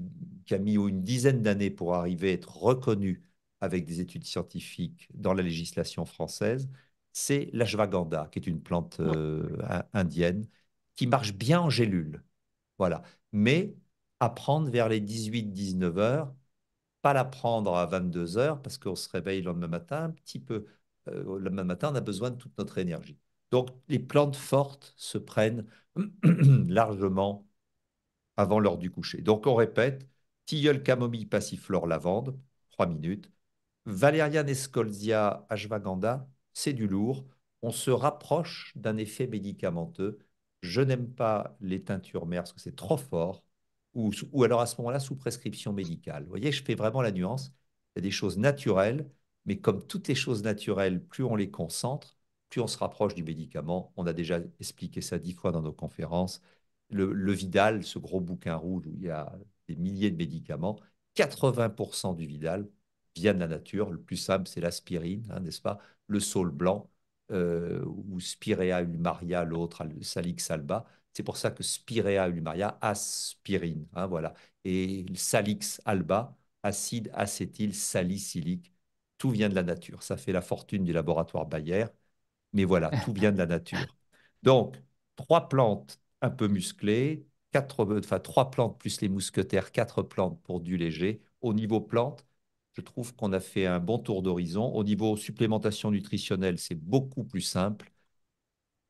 a mis une dizaine d'années pour arriver à être reconnue avec des études scientifiques dans la législation française, c'est l'ashwagandha, qui est une plante euh, indienne qui marche bien en gélule. Voilà. Mais à prendre vers les 18-19 heures, pas la prendre à 22 heures parce qu'on se réveille le lendemain matin un petit peu. Euh, le lendemain matin, on a besoin de toute notre énergie. Donc les plantes fortes se prennent largement avant l'heure du coucher. Donc on répète, tilleul, camomille, passiflore, lavande, 3 minutes. Valériane, Escolzia ashwagandha, c'est du lourd. On se rapproche d'un effet médicamenteux. Je n'aime pas les teintures mères parce que c'est trop fort. Ou, ou alors à ce moment-là, sous prescription médicale. Vous voyez, je fais vraiment la nuance. Il y a des choses naturelles, mais comme toutes les choses naturelles, plus on les concentre, on se rapproche du médicament. On a déjà expliqué ça dix fois dans nos conférences. Le, Vidal, ce gros bouquin rouge où il y a des milliers de médicaments, 80% du Vidal vient de la nature. Le plus simple, c'est l'aspirine, hein, n'est-ce pas Le saule blanc, euh, ou Spirea ulmaria, l'autre, Salix alba. C'est pour ça que Spirea ulmaria, aspirine, hein, voilà. Et Salix alba, acide acétyl salicylique, tout vient de la nature. Ça fait la fortune du laboratoire Bayer mais voilà, tout vient de la nature. Donc, trois plantes un peu musclées, quatre, enfin, trois plantes plus les mousquetaires, quatre plantes pour du léger. Au niveau plantes, je trouve qu'on a fait un bon tour d'horizon. Au niveau supplémentation nutritionnelle, c'est beaucoup plus simple.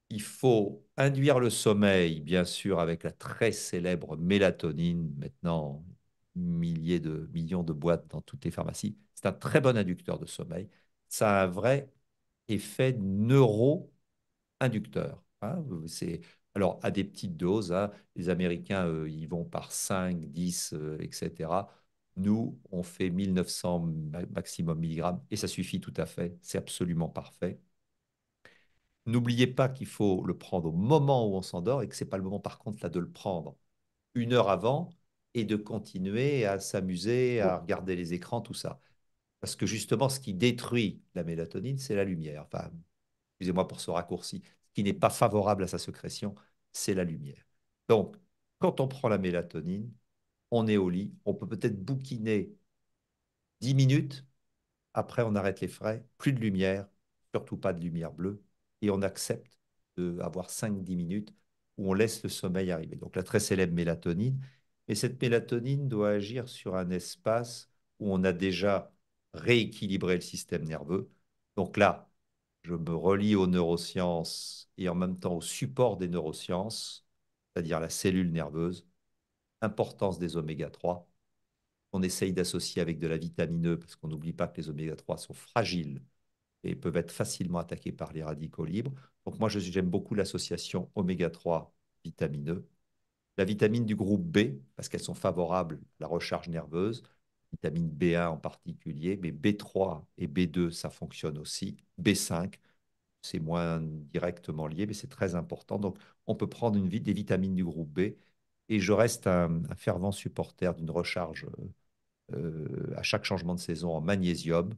Il faut induire le sommeil, bien sûr, avec la très célèbre mélatonine, maintenant milliers de millions de boîtes dans toutes les pharmacies. C'est un très bon inducteur de sommeil. Ça a un vrai effet neuro-inducteur. Hein. alors, à des petites doses, hein, les Américains, ils euh, vont par 5, 10, etc. Nous, on fait 1900 maximum milligrammes et ça suffit tout à fait. C'est absolument parfait. N'oubliez pas qu'il faut le prendre au moment où on s'endort et que ce n'est pas le moment, par contre, là, de le prendre une heure avant et de continuer à s'amuser, à regarder les écrans, tout ça. Parce que justement, ce qui détruit la mélatonine, c'est la lumière. Enfin, excusez-moi pour ce raccourci, ce qui n'est pas favorable à sa sécrétion, c'est la lumière. Donc, quand on prend la mélatonine, on est au lit, on peut peut-être bouquiner 10 minutes, après on arrête les frais, plus de lumière, surtout pas de lumière bleue, et on accepte d'avoir 5-10 minutes où on laisse le sommeil arriver. Donc la très célèbre mélatonine, mais cette mélatonine doit agir sur un espace où on a déjà rééquilibrer le système nerveux. Donc là, je me relie aux neurosciences et en même temps au support des neurosciences, c'est-à-dire la cellule nerveuse, importance des oméga 3. On essaye d'associer avec de la vitamine E parce qu'on n'oublie pas que les oméga 3 sont fragiles et peuvent être facilement attaqués par les radicaux libres. Donc moi, j'aime beaucoup l'association oméga 3 vitamine E. La vitamine du groupe B, parce qu'elles sont favorables à la recharge nerveuse vitamine B1 en particulier, mais B3 et B2, ça fonctionne aussi. B5, c'est moins directement lié, mais c'est très important. Donc, on peut prendre une, des vitamines du groupe B. Et je reste un, fervent supporter d'une recharge euh, euh, à chaque changement de saison en magnésium.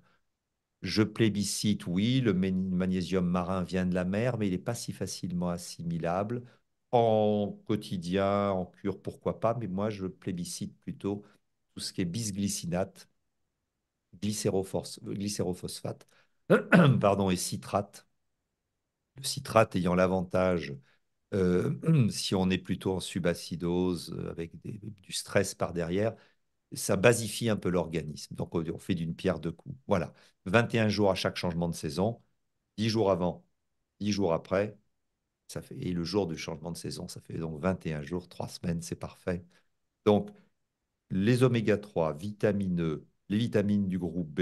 Je plébiscite, oui, le magnésium marin vient de la mer, mais il n'est pas si facilement assimilable. En quotidien, en cure, pourquoi pas, mais moi, je plébiscite plutôt tout ce qui est bisglycinate, glycérophosphate pardon, et citrate. Le citrate ayant l'avantage, euh, si on est plutôt en subacidose, euh, avec du stress par derrière, ça basifie un peu l'organisme. Donc on fait d'une pierre deux coups. Voilà, 21 jours à chaque changement de saison, 10 jours avant, 10 jours après, ça fait, et le jour du changement de saison, ça fait donc 21 jours, 3 semaines, c'est parfait. Donc, les oméga 3 E, les vitamines du groupe B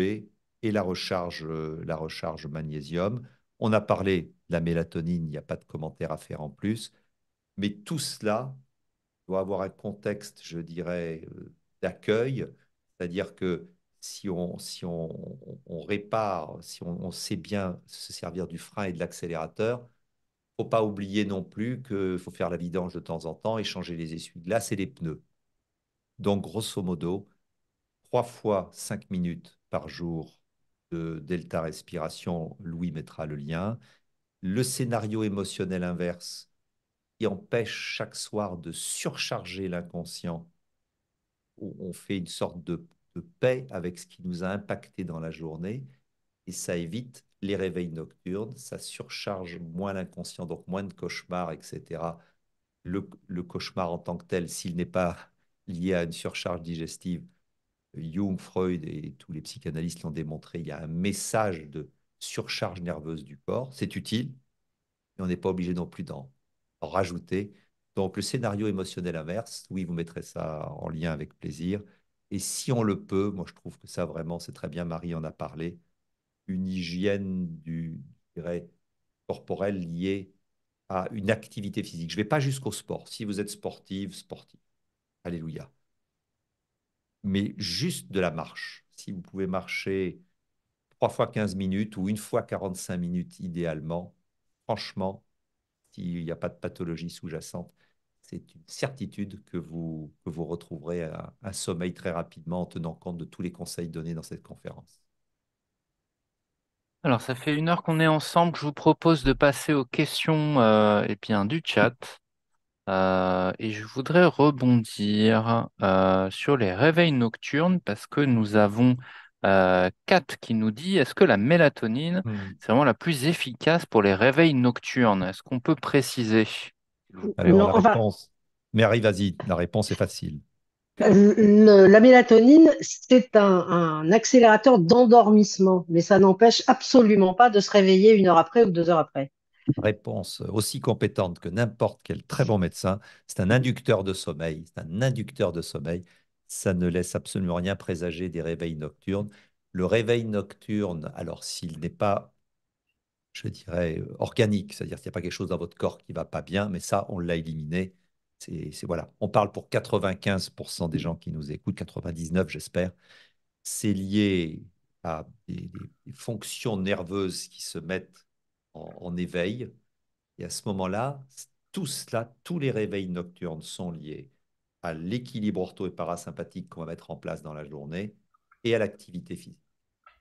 et la recharge, euh, la recharge magnésium. On a parlé de la mélatonine, il n'y a pas de commentaire à faire en plus. Mais tout cela doit avoir un contexte, je dirais, euh, d'accueil. C'est-à-dire que si on, si on, répare, si on, sait bien se servir du frein et de l'accélérateur, faut pas oublier non plus qu'il faut faire la vidange de temps en temps et changer les essuie-glaces et les pneus. Donc, grosso modo, trois fois cinq minutes par jour de delta respiration, Louis mettra le lien. Le scénario émotionnel inverse qui empêche chaque soir de surcharger l'inconscient, où on fait une sorte de, paix avec ce qui nous a impacté dans la journée, et ça évite les réveils nocturnes, ça surcharge moins l'inconscient, donc moins de cauchemars, etc. le, cauchemar en tant que tel, s'il n'est pas y à une surcharge digestive. Jung, Freud et tous les psychanalystes l'ont démontré, il y a un message de surcharge nerveuse du corps. C'est utile, mais on n'est pas obligé non plus d'en rajouter. Donc le scénario émotionnel inverse, oui, vous mettrez ça en lien avec plaisir. Et si on le peut, moi je trouve que ça vraiment, c'est très bien, Marie en a parlé, une hygiène du, corps dirais, liée à une activité physique. Je ne vais pas jusqu'au sport, si vous êtes sportive, sportif. Alléluia. Mais juste de la marche. Si vous pouvez marcher trois fois 15 minutes ou une fois 45 minutes idéalement, franchement, s'il n'y a pas de pathologie sous-jacente, c'est une certitude que vous, vous retrouverez un, sommeil très rapidement en tenant compte de tous les conseils donnés dans cette conférence. Alors, ça fait une heure qu'on est ensemble. Je vous propose de passer aux questions euh, et bien, du chat. Euh, et je voudrais rebondir euh, sur les réveils nocturnes parce que nous avons euh, Kat qui nous dit est-ce que la mélatonine, hmm. c'est vraiment la plus efficace pour les réveils nocturnes Est-ce qu'on peut préciser Allez, la réponse. vas-y, la réponse est facile. la mélatonine, c'est un, accélérateur d'endormissement, mais ça n'empêche absolument pas de se réveiller une heure après ou deux heures après réponse aussi compétente que n'importe quel très bon médecin. C'est un inducteur de sommeil. C'est un inducteur de sommeil. Ça ne laisse absolument rien présager des réveils nocturnes. Le réveil nocturne, alors s'il n'est pas, je dirais, organique, c'est-à-dire s'il n'y a pas quelque chose dans votre corps qui va pas bien, mais ça, on l'a éliminé. C'est voilà. On parle pour 95% des gens qui nous écoutent, 99 j'espère. C'est lié à des fonctions nerveuses qui se mettent en, éveil. Et à ce moment-là, tout cela, tous les réveils nocturnes sont liés à l'équilibre ortho et parasympathique qu'on va mettre en place dans la journée et à l'activité physique.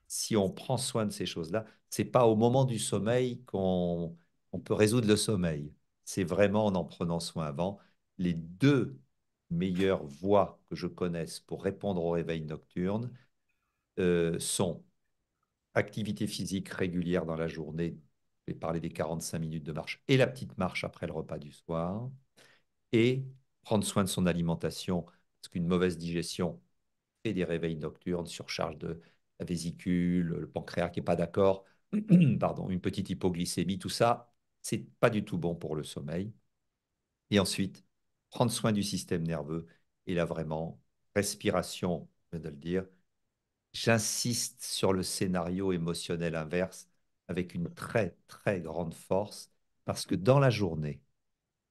Si on prend soin de ces choses-là, c'est pas au moment du sommeil qu'on peut résoudre le sommeil. C'est vraiment en en prenant soin avant. Les deux meilleures voies que je connaisse pour répondre au réveil nocturne euh, sont activité physique régulière dans la journée je vais parler des 45 minutes de marche et la petite marche après le repas du soir. Et prendre soin de son alimentation, parce qu'une mauvaise digestion fait des réveils nocturnes, surcharge de la vésicule, le pancréas qui n'est pas d'accord, pardon, une petite hypoglycémie, tout ça, c'est pas du tout bon pour le sommeil. Et ensuite, prendre soin du système nerveux. Et là, vraiment, respiration, je viens de le dire. J'insiste sur le scénario émotionnel inverse avec une très, très grande force, parce que dans la journée,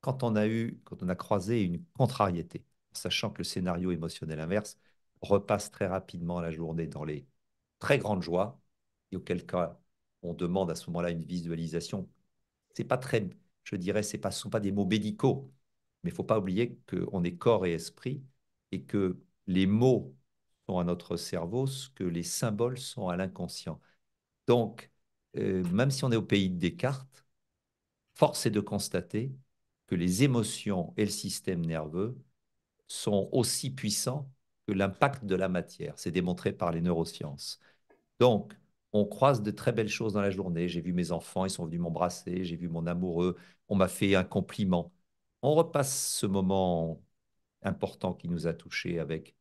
quand on a eu, quand on a croisé une contrariété, sachant que le scénario émotionnel inverse repasse très rapidement la journée dans les très grandes joies, et auquel cas on demande à ce moment-là une visualisation. C'est pas très, je dirais, c'est pas, ce sont pas des mots médicaux, mais il faut pas oublier qu'on est corps et esprit et que les mots sont à notre cerveau ce que les symboles sont à l'inconscient. Donc, euh, même si on est au pays de Descartes, force est de constater que les émotions et le système nerveux sont aussi puissants que l'impact de la matière. C'est démontré par les neurosciences. Donc, on croise de très belles choses dans la journée. J'ai vu mes enfants, ils sont venus m'embrasser, j'ai vu mon amoureux, on m'a fait un compliment. On repasse ce moment important qui nous a touchés avec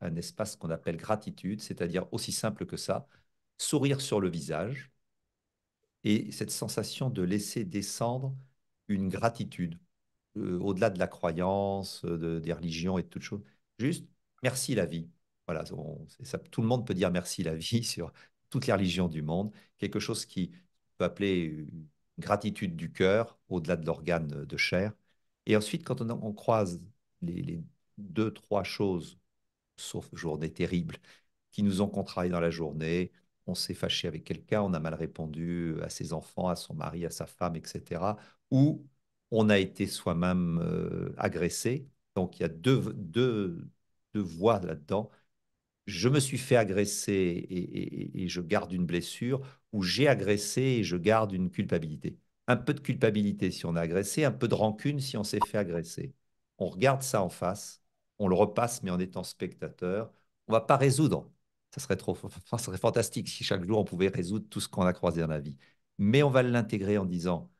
un espace qu'on appelle gratitude, c'est-à-dire aussi simple que ça, sourire sur le visage, et cette sensation de laisser descendre une gratitude euh, au-delà de la croyance, des religions et de toutes choses. Juste merci la vie. Voilà, tout le monde peut dire merci la vie sur toutes les religions du monde. Quelque chose qui peut appeler gratitude du cœur au-delà de l'organe de chair. Et ensuite, quand on, croise les, deux, trois choses, sauf journée terrible, qui nous ont contrariés dans la journée, on s'est fâché avec quelqu'un, on a mal répondu euh, à ses enfants, à son mari, à sa femme, etc. Ou on a été soi-même euh, agressé. Donc il y a deux, deux, voies là-dedans. Je me suis fait agresser et, je garde une blessure, ou j'ai agressé et je garde une culpabilité. Un peu de culpabilité si on a agressé, un peu de rancune si on s'est fait agresser. On regarde ça en face, on le repasse, mais en étant spectateur, on ne va pas résoudre ce serait, trop, fantastique si chaque jour on pouvait résoudre tout ce qu'on a croisé dans la vie. Mais on va l'intégrer en disant,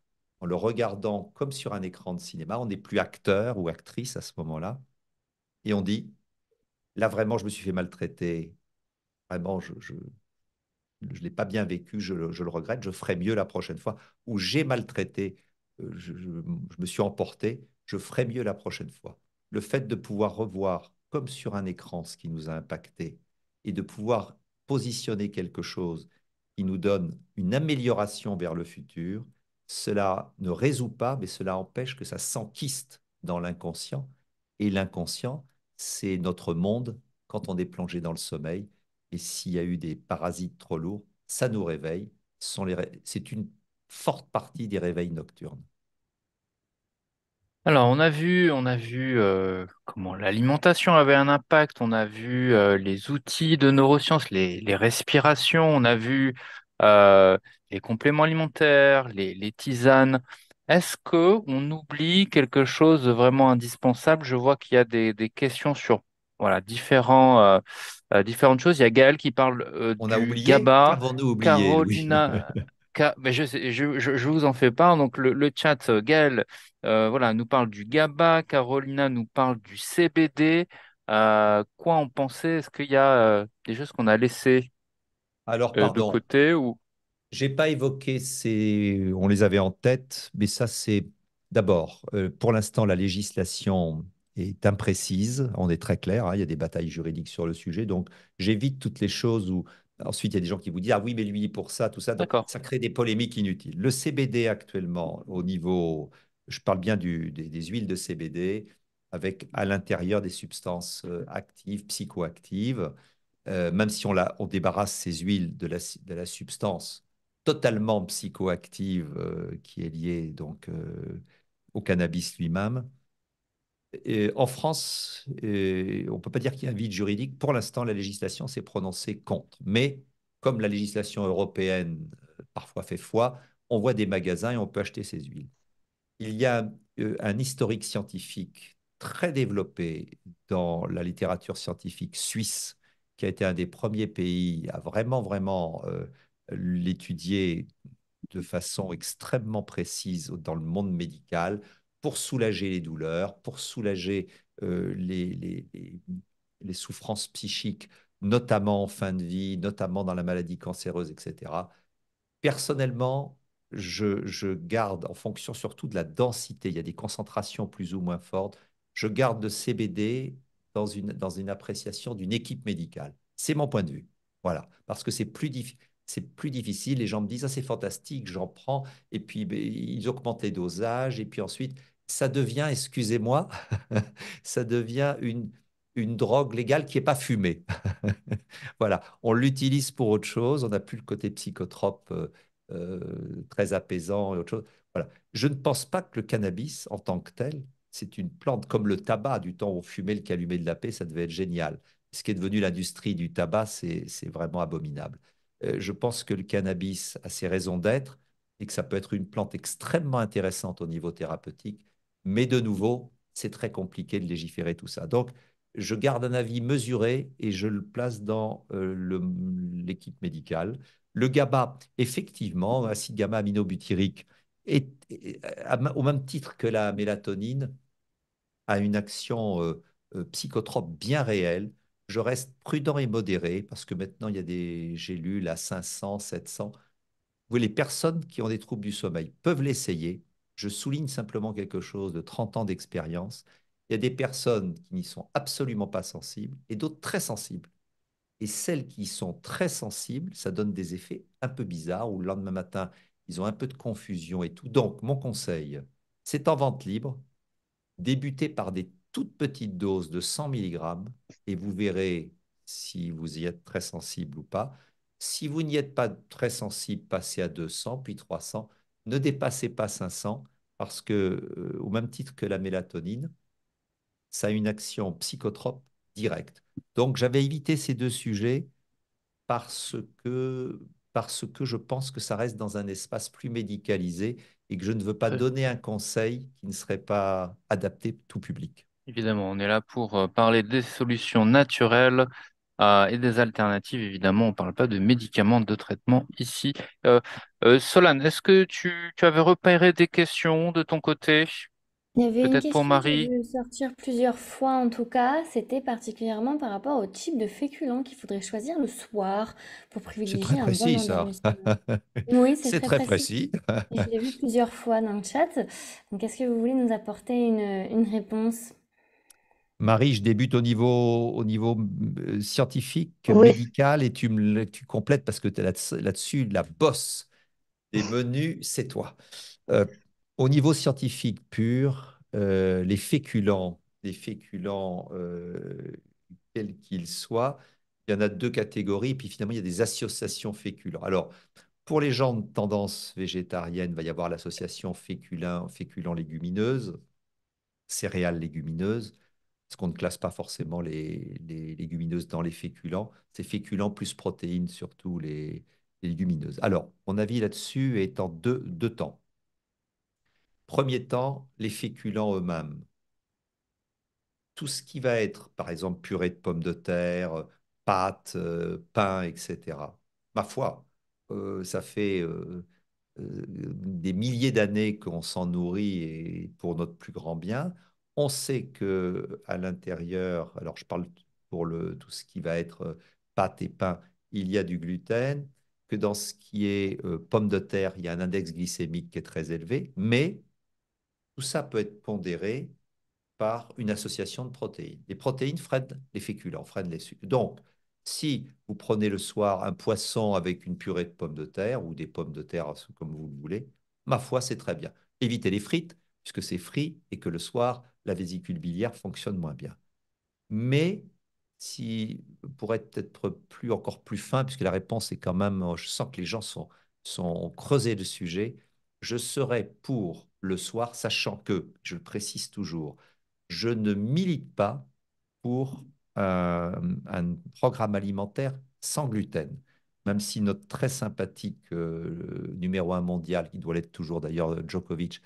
en le regardant comme sur un écran de cinéma, on n'est plus acteur ou actrice à ce moment-là. Et on dit, là vraiment, je me suis fait maltraiter. Vraiment, je, l'ai pas bien vécu, je le, regrette, je ferai mieux la prochaine fois, ou j'ai maltraité, euh, je, je, me suis emporté, je ferai mieux la prochaine fois. Le fait de pouvoir revoir, comme sur un écran, ce qui nous a impacté, et de pouvoir positionner quelque chose qui nous donne une amélioration vers le futur, cela ne résout pas, mais cela empêche que ça s'enquiste dans l'inconscient. Et l'inconscient, c'est notre monde quand on est plongé dans le sommeil. Et s'il y a eu des parasites trop lourds, ça nous réveille. C'est une forte partie des réveils nocturnes. Alors, on a vu, on a vu euh, comment l'alimentation avait un impact, on a vu euh, les outils de neurosciences, les, respirations, on a vu euh, les compléments alimentaires, les, tisanes. Est-ce qu'on oublie quelque chose de vraiment indispensable? Je vois qu'il y a des, questions sur voilà, différentes choses. Il y a Gaël qui parle GABA, Carolina. Ben, je, je, vous en fais part. Donc, le, chat, euh, Gaël, euh, voilà, nous parle du GABA, Carolina nous parle du CBD. Euh, quoi on pensait Est-ce qu'il y a des choses qu'on a laissées Alors, pardon. de côté ou... n'ai pas évoqué ces. On les avait en tête, mais ça, c'est d'abord, pour l'instant, la législation est imprécise, on est très clair, hein, il y a des batailles juridiques sur le sujet, donc j'évite toutes les choses où Ensuite, il y a des gens qui vous disent Ah oui, mais lui, pour ça, tout ça. Donc, ça crée des polémiques inutiles. Le CBD actuellement, au niveau. Je parle bien des, huiles de CBD, avec à l'intérieur des substances euh, actives, psychoactives. Euh, même si on, la, on débarrasse ces huiles de la, de la substance totalement psychoactive euh, qui est liée donc, au cannabis lui-même, en France, on ne peut pas dire qu'il y a un vide juridique. Pour l'instant, la législation s'est prononcée contre. Mais comme la législation européenne euh, parfois fait foi, on voit des magasins et on peut acheter ces huiles. Il y a euh, un historique scientifique très développé dans la littérature scientifique suisse, qui a été un des premiers pays à vraiment, vraiment euh, l'étudier de façon extrêmement précise dans le monde médical pour soulager les douleurs, pour soulager euh, les, les, souffrances psychiques, notamment en fin de vie, notamment dans la maladie cancéreuse, etc. Personnellement, je, garde, en fonction surtout de la densité, il y a des concentrations plus ou moins fortes, je garde le CBD dans une, dans une appréciation d'une équipe médicale. C'est mon point de vue. Voilà, parce que c'est plus difficile c'est plus difficile. Les gens me disent ah, c'est fantastique, j'en prends. Et puis ben, ils augmentent les dosages. Et puis ensuite, ça devient, excusez-moi, ça devient une, drogue légale qui n'est pas fumée. voilà, on l'utilise pour autre chose. On n'a plus le côté psychotrope euh, euh, très apaisant et autre chose. Voilà. Je ne pense pas que le cannabis en tant que tel, c'est une plante comme le tabac du temps où on fumait le calumet de la paix, ça devait être génial. Ce qui est devenu l'industrie du tabac, c'est vraiment abominable. Euh, je pense que le cannabis a ses raisons d'être et que ça peut être une plante extrêmement intéressante au niveau thérapeutique. Mais de nouveau, c'est très compliqué de légiférer tout ça. Donc, je garde un avis mesuré et je le place dans euh, l'équipe médicale. Le GABA, effectivement, acide gamma-aminobutyrique, est, euh, au même titre que la mélatonine, a une action psychotrope bien réelle je reste prudent et modéré parce que maintenant, il y a des, j'ai lu la 500, 700. Vous, les personnes qui ont des troubles du sommeil peuvent l'essayer. Je souligne simplement quelque chose de 30 ans d'expérience. Il y a des personnes qui n'y sont absolument pas sensibles et d'autres très sensibles. Et celles qui sont très sensibles, ça donne des effets un peu bizarres où le lendemain matin, ils ont un peu de confusion et tout. Donc, mon conseil, c'est en vente libre, débuter par des toute petite dose de 100 mg et vous verrez si vous y êtes très sensible ou pas. Si vous n'y êtes pas très sensible, passez à 200 puis 300. Ne dépassez pas 500 parce que, euh, au même titre que la mélatonine, ça a une action psychotrope directe. Donc j'avais évité ces deux sujets parce que, parce que je pense que ça reste dans un espace plus médicalisé et que je ne veux pas donner un conseil qui ne serait pas adapté tout public. Évidemment, on est là pour euh, parler des solutions naturelles euh, et des alternatives. Évidemment, on ne parle pas de médicaments, de traitement ici. Euh, Solane, est-ce que tu, avais repéré des questions de ton côté? Il y avait une Peut-être question pour Marie. sortir plusieurs fois en tout cas. C'était particulièrement par rapport au type de féculent qu'il faudrait choisir le soir pour privilégier un bon précis, ça. Oui, c'est très précis. Je l'ai vu plusieurs fois dans le chat. Donc, est-ce que vous voulez nous apporter une, une réponse? Marie, je débute au niveau, au niveau euh, scientifique, médical, et tu, me, complètes parce que tu es là-dessus, la bosse des menus, c'est toi. Euh, au niveau scientifique pur, euh, les féculents, les féculents, quels qu'ils soient, il y en a deux catégories, puis finalement, il y a des associations féculents. Alors, pour les gens de tendance végétarienne, il va y avoir l'association féculents féculent légumineuse, céréales légumineuses parce qu'on ne classe pas forcément les, légumineuses dans les féculents. C'est féculents plus protéines, surtout les, légumineuses. Alors, mon avis là-dessus est en deux, temps. Premier temps, les féculents eux-mêmes. Tout ce qui va être, par exemple, purée de pommes de terre, euh, pâtes, euh, pain, etc. Ma foi, euh, ça fait des milliers d'années qu'on s'en nourrit et pour notre plus grand bien. On sait que à l'intérieur, alors je parle pour le, tout ce qui va être euh, pâte et pain, il y a du gluten, que dans ce qui est pomme euh, pommes de terre, il y a un index glycémique qui est très élevé, mais tout ça peut être pondéré par une association de protéines. Les protéines freinent les féculents, freinent les sucres. Donc, si vous prenez le soir un poisson avec une purée de pommes de terre ou des pommes de terre euh, comme vous le voulez, ma foi, c'est très bien. Évitez les frites, puisque c'est frit et que le soir, la vésicule biliaire fonctionne moins bien. Mais si, pour être, être plus, encore plus fin, puisque la réponse est quand même, oh, je sens que les gens sont, sont creusés le sujet, je serai pour le soir, sachant que, je le précise toujours, je ne milite pas pour euh, un programme alimentaire sans gluten, même si notre très sympathique euh, numéro un mondial, qui doit l'être toujours d'ailleurs, Djokovic,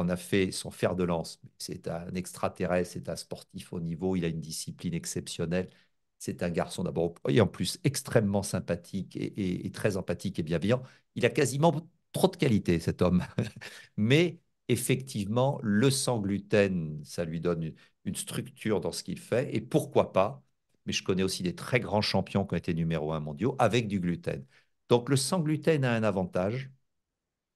on a fait son fer de lance. C'est un extraterrestre, c'est un sportif au niveau, il a une discipline exceptionnelle. C'est un garçon d'abord, et en plus extrêmement sympathique et, très empathique et bienveillant. Il a quasiment trop de qualités, cet homme. Mais effectivement, le sang gluten, ça lui donne une, structure dans ce qu'il fait. Et pourquoi pas Mais je connais aussi des très grands champions qui ont été numéro un mondiaux avec du gluten. Donc le sang gluten a un avantage,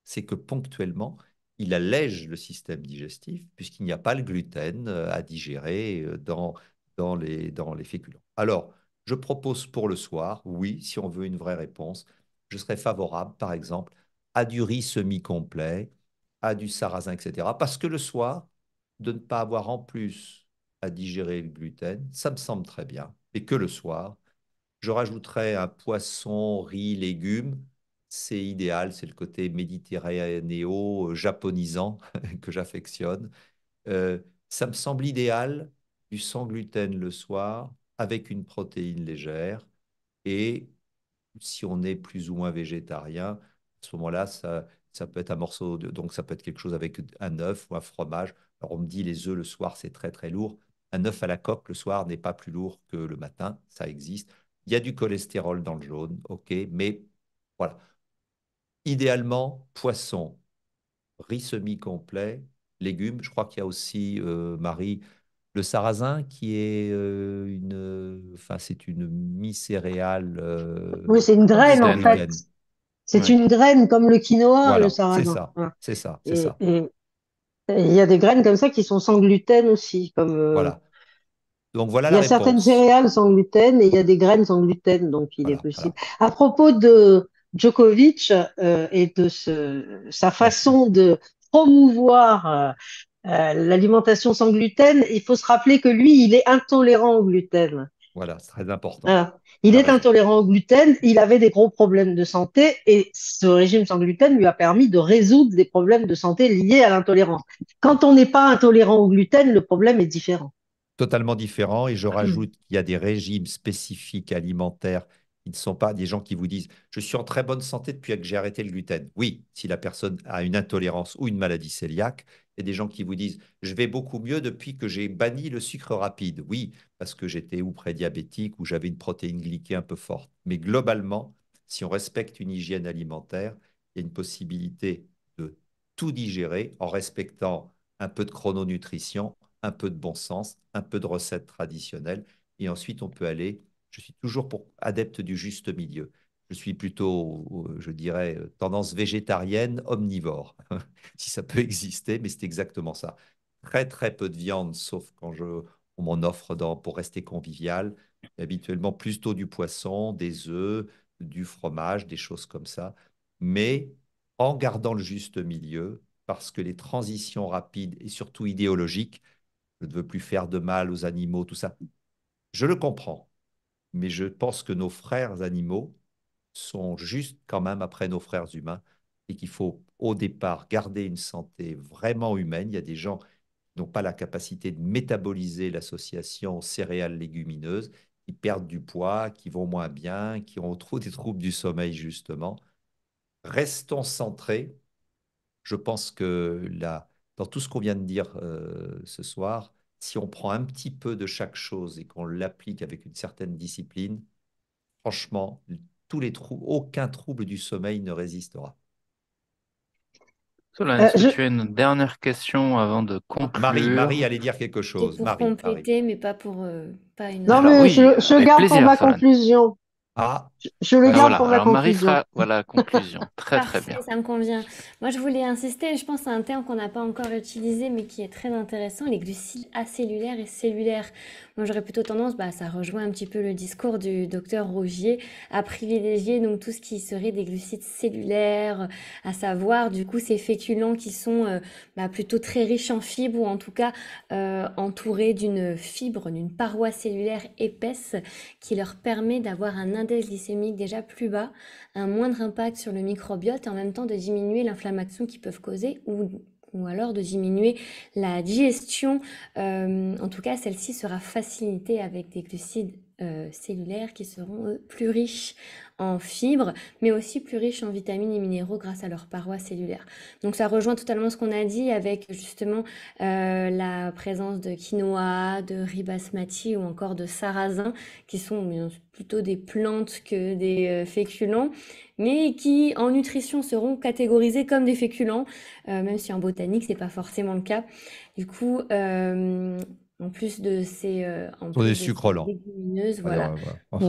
c'est que ponctuellement, il allège le système digestif puisqu'il n'y a pas le gluten euh, à digérer euh, dans, dans, les, dans les féculents. Alors, je propose pour le soir, oui, si on veut une vraie réponse, je serais favorable, par exemple, à du riz semi-complet, à du sarrasin, etc. Parce que le soir, de ne pas avoir en plus à digérer le gluten, ça me semble très bien. Et que le soir, je rajouterais un poisson, riz, légumes, c'est idéal, c'est le côté méditerranéo-japonisant euh, que j'affectionne. Euh, ça me semble idéal du sans gluten le soir avec une protéine légère. Et si on est plus ou moins végétarien, à ce moment-là, ça, ça peut être un morceau, donc ça peut être quelque chose avec un œuf ou un fromage. Alors on me dit les œufs le soir, c'est très très lourd. Un œuf à la coque le soir n'est pas plus lourd que le matin, ça existe. Il y a du cholestérol dans le jaune, ok, mais voilà idéalement poisson, riz semi-complet, légumes. Je crois qu'il y a aussi, euh, Marie, le sarrasin qui est euh, une, enfin c'est une mi-céréale. Euh, oui, c'est une graine en fait. C'est une graine comme le quinoa, le sarrasin. C'est ça, c'est ça, Il y a des graines comme ça qui sont sans gluten aussi, comme. Voilà. Donc voilà il y a certaines céréales sans gluten et il y a des graines sans gluten, donc il est possible. À propos de Djokovic euh, et de sa façon de promouvoir euh, euh, l'alimentation sans gluten, il faut se rappeler que lui, il est intolérant au gluten. Voilà, c'est très important. Hein? il ah est intolérant au gluten, il avait des gros problèmes de santé et ce régime sans gluten lui a permis de résoudre des problèmes de santé liés à l'intolérance. Quand on n'est pas intolérant au gluten, le problème est différent. Totalement différent et je hum. rajoute qu'il y a des régimes spécifiques alimentaires ils ne sont pas des gens qui vous disent Je suis en très bonne santé depuis que j'ai arrêté le gluten. Oui, si la personne a une intolérance ou une maladie cœliaque, il y a des gens qui vous disent Je vais beaucoup mieux depuis que j'ai banni le sucre rapide. Oui, parce que j'étais ou prédiabétique ou j'avais une protéine glyquée un peu forte. Mais globalement, si on respecte une hygiène alimentaire, il y a une possibilité de tout digérer en respectant un peu de chrononutrition, un peu de bon sens, un peu de recettes traditionnelles. Et ensuite, on peut aller je suis toujours pour, adepte du juste milieu. Je suis plutôt, je dirais, tendance végétarienne, omnivore, si ça peut exister, mais c'est exactement ça. Très, très peu de viande, sauf quand je, on m'en offre pour rester convivial. Habituellement, plutôt du poisson, des œufs, du fromage, des choses comme ça. Mais en gardant le juste milieu, parce que les transitions rapides et surtout idéologiques, je ne veux plus faire de mal aux animaux, tout ça, je le comprends mais je pense que nos frères animaux sont juste quand même après nos frères humains et qu'il faut au départ garder une santé vraiment humaine. Il y a des gens qui n'ont pas la capacité de métaboliser l'association céréales-légumineuses, qui perdent du poids, qui vont moins bien, qui ont trop des troubles du sommeil justement. Restons centrés. Je pense que là, dans tout ce qu'on vient de dire euh, ce soir, si on prend un petit peu de chaque chose et qu'on l'applique avec une certaine discipline, franchement, tous les aucun trouble du sommeil ne résistera. Solène, euh, tu as une dernière question avant de conclure Marie, Marie allez dire quelque chose. Pour compléter, mais pas pour euh, pas une. Non, mais je, garde pour ma conclusion. Ah. Je le bah, garde pour la conclusion. voilà, conclusion. très très bien. Ça me convient. Moi, je voulais insister, je pense à un terme qu'on n'a pas encore utilisé, mais qui est très intéressant, les glucides acellulaires et cellulaires. Moi, j'aurais plutôt tendance, bah, ça rejoint un petit peu le discours du docteur Rougier, à privilégier donc tout ce qui serait des glucides cellulaires, à savoir du coup ces féculents qui sont euh, bah, plutôt très riches en fibres ou en tout cas euh, entourés d'une fibre, d'une paroi cellulaire épaisse qui leur permet d'avoir un Dès glycémique déjà plus bas, un moindre impact sur le microbiote et en même temps de diminuer l'inflammation qu'ils peuvent causer ou, ou alors de diminuer la digestion. Euh, en tout cas, celle-ci sera facilitée avec des glucides euh, cellulaires qui seront plus riches en fibres, mais aussi plus riches en vitamines et minéraux grâce à leur paroi cellulaire. Donc ça rejoint totalement ce qu'on a dit avec justement euh, la présence de quinoa, de ribasmati ou encore de sarrasin, qui sont plutôt des plantes que des euh, féculents, mais qui en nutrition seront catégorisés comme des féculents, même si en botanique c'est pas forcément le cas. Du coup, en plus de ces. en euh, plus des de sucres lents.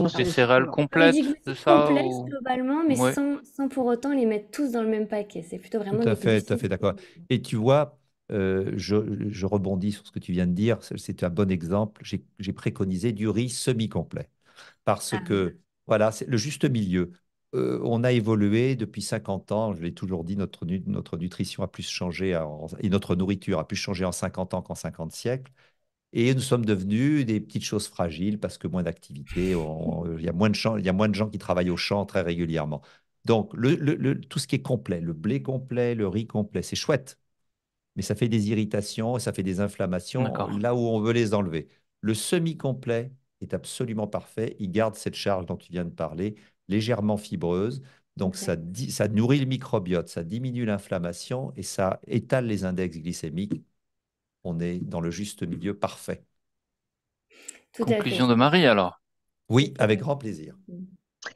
C'est céréales complètes, ça Complètes globalement, mais sans, sans, pour autant les mettre tous dans le même paquet. C'est plutôt vraiment. Tout à fait, tout à fait d'accord. Et tu vois, euh, je, je, rebondis sur ce que tu viens de dire. C'est un bon exemple. J'ai préconisé du riz semi-complet parce ah. que voilà, c'est le juste milieu. Euh, on a évolué depuis 50 ans, je l'ai toujours dit, notre, notre nutrition a plus changé et notre nourriture a plus changé en 50 ans qu'en 50 siècles. Et nous sommes devenus des petites choses fragiles parce que moins d'activité, il y, a moins de gens, qui travaillent au champ très régulièrement. Donc, tout ce qui est complet, le blé complet, le riz complet, c'est chouette. Mais ça fait des irritations, ça fait des inflammations là où on veut les enlever. Le semi-complet est absolument parfait. Il garde cette charge dont tu viens de parler, légèrement fibreuse. Donc, ça, ça nourrit le microbiote, ça diminue l'inflammation et ça étale les index glycémiques on est dans le juste milieu parfait. Conclusion de Marie alors Oui, avec grand plaisir.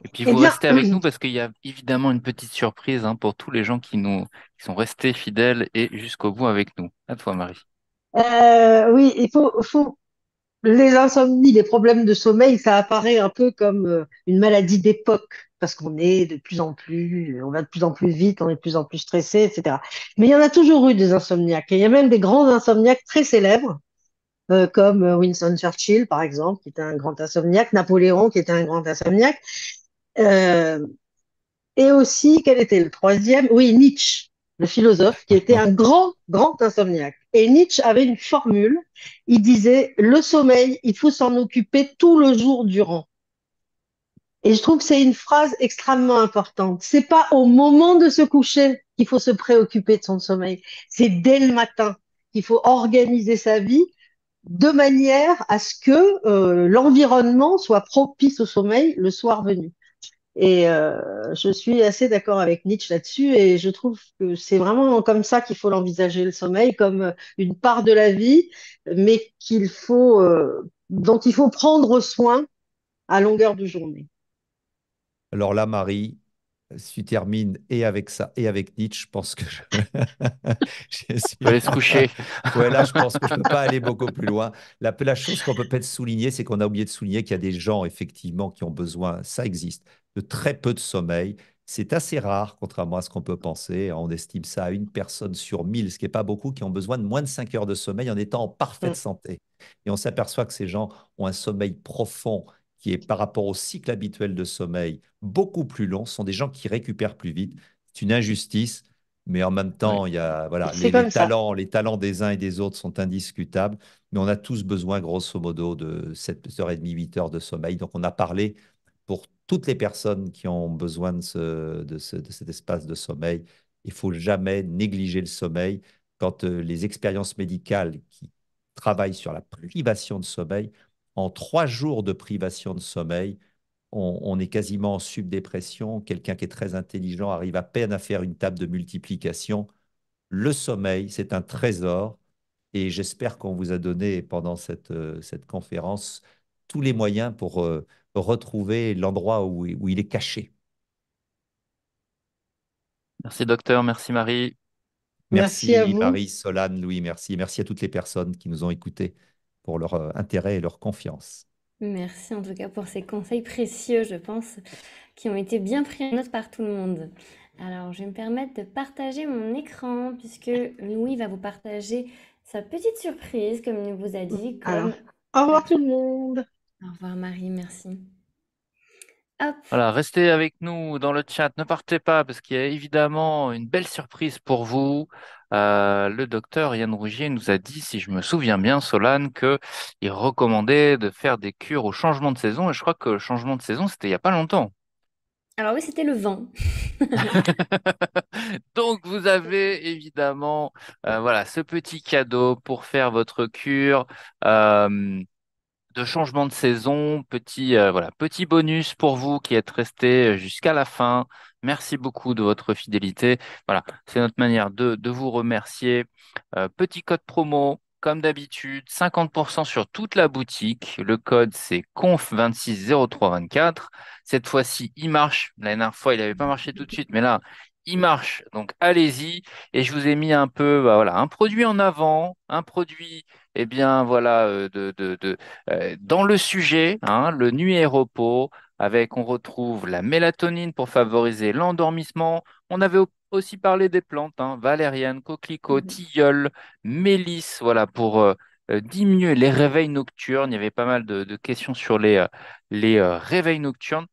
Et puis eh vous restez avec nous parce qu'il y a évidemment une petite surprise hein, pour tous les gens qui nous sont restés fidèles et jusqu'au bout avec nous. À toi Marie. Euh, oui, il faut, les insomnies, les problèmes de sommeil, ça apparaît un peu comme euh, une maladie d'époque parce qu'on est de plus en plus, on va de plus en plus vite, on est de plus en plus stressé, etc. Mais il y en a toujours eu des insomniaques. Et il y a même des grands insomniaques très célèbres, euh, comme euh, Winston Churchill, par exemple, qui était un grand insomniaque, Napoléon, qui était un grand insomniaque. Euh, et aussi, quel était le troisième Oui, Nietzsche, le philosophe, qui était un grand, grand insomniaque. Et Nietzsche avait une formule, il disait, le sommeil, il faut s'en occuper tout le jour durant. Et je trouve que c'est une phrase extrêmement importante. C'est pas au moment de se coucher qu'il faut se préoccuper de son sommeil. C'est dès le matin qu'il faut organiser sa vie de manière à ce que euh, l'environnement soit propice au sommeil le soir venu. Et euh, je suis assez d'accord avec Nietzsche là-dessus et je trouve que c'est vraiment comme ça qu'il faut l'envisager, le sommeil, comme une part de la vie, mais qu'il faut, euh, dont il faut prendre soin à longueur de journée. Alors là, Marie, si tu termines et avec ça et avec Nietzsche, je pense que je, je se coucher. je pense que je ne peux pas aller beaucoup plus loin. La, chose qu'on peut peut-être souligner, c'est qu'on a oublié de souligner qu'il y a des gens, effectivement, qui ont besoin, ça existe, de très peu de sommeil. C'est assez rare, contrairement à ce qu'on peut penser. On estime ça à une personne sur mille, ce qui n'est pas beaucoup, qui ont besoin de moins de 5 heures de sommeil en étant en parfaite mm. santé. Et on s'aperçoit que ces gens ont un sommeil profond, qui est par rapport au cycle habituel de sommeil beaucoup plus long, sont des gens qui récupèrent plus vite. C'est une injustice, mais en même temps, il y a, voilà, les, talents, les talents des uns et des autres sont indiscutables, mais on a tous besoin, grosso modo, de 7h30, 8 heures de sommeil. Donc, on a parlé pour toutes les personnes qui ont besoin de, ce, de, cet espace de sommeil. Il faut jamais négliger le sommeil. Quand euh, les expériences médicales qui travaillent sur la privation de sommeil en trois jours de privation de sommeil, on, est quasiment en subdépression. Quelqu'un qui est très intelligent arrive à peine à faire une table de multiplication. Le sommeil, c'est un trésor. Et j'espère qu'on vous a donné pendant cette, euh, cette conférence tous les moyens pour euh, retrouver l'endroit où, où il est caché. Merci docteur, merci Marie. Merci, à Marie, Solane, Louis, merci. Merci à toutes les personnes qui nous ont écoutés pour leur euh, intérêt et leur confiance. Merci en tout cas pour ces conseils précieux, je pense, qui ont été bien pris en note par tout le monde. Alors, je vais me permettre de partager mon écran puisque Louis va vous partager sa petite surprise, comme il vous a dit. Alors, au revoir tout le monde. Au revoir Marie, merci. Hop. Voilà, restez avec nous dans le chat, ne partez pas parce qu'il y a évidemment une belle surprise pour vous. Euh, le docteur Yann Rougier nous a dit, si je me souviens bien, Solane, qu'il recommandait de faire des cures au changement de saison. Et je crois que le changement de saison, c'était il n'y a pas longtemps. Alors oui, c'était le vent. Donc vous avez évidemment euh, voilà ce petit cadeau pour faire votre cure. Euh, de changement de saison. Petit, euh, voilà, petit bonus pour vous qui êtes restés jusqu'à la fin. Merci beaucoup de votre fidélité. Voilà, c'est notre manière de, vous remercier. Euh, petit code promo, comme d'habitude, 50% sur toute la boutique. Le code, c'est conf260324. Cette fois-ci, il marche. La dernière fois, il n'avait pas marché tout de suite, mais là, il marche. Donc allez-y. Et je vous ai mis un peu, bah, voilà, un produit en avant, un produit, et eh bien voilà, euh, de, de, euh, dans le sujet, hein, le nuit et repos. Avec, on retrouve la mélatonine pour favoriser l'endormissement. On avait aussi parlé des plantes, hein, valériane, coquelicot, mm-hmm. tilleul, mélisse, voilà, pour euh, diminuer les réveils nocturnes. Il y avait pas mal de, de questions sur les, les réveils nocturnes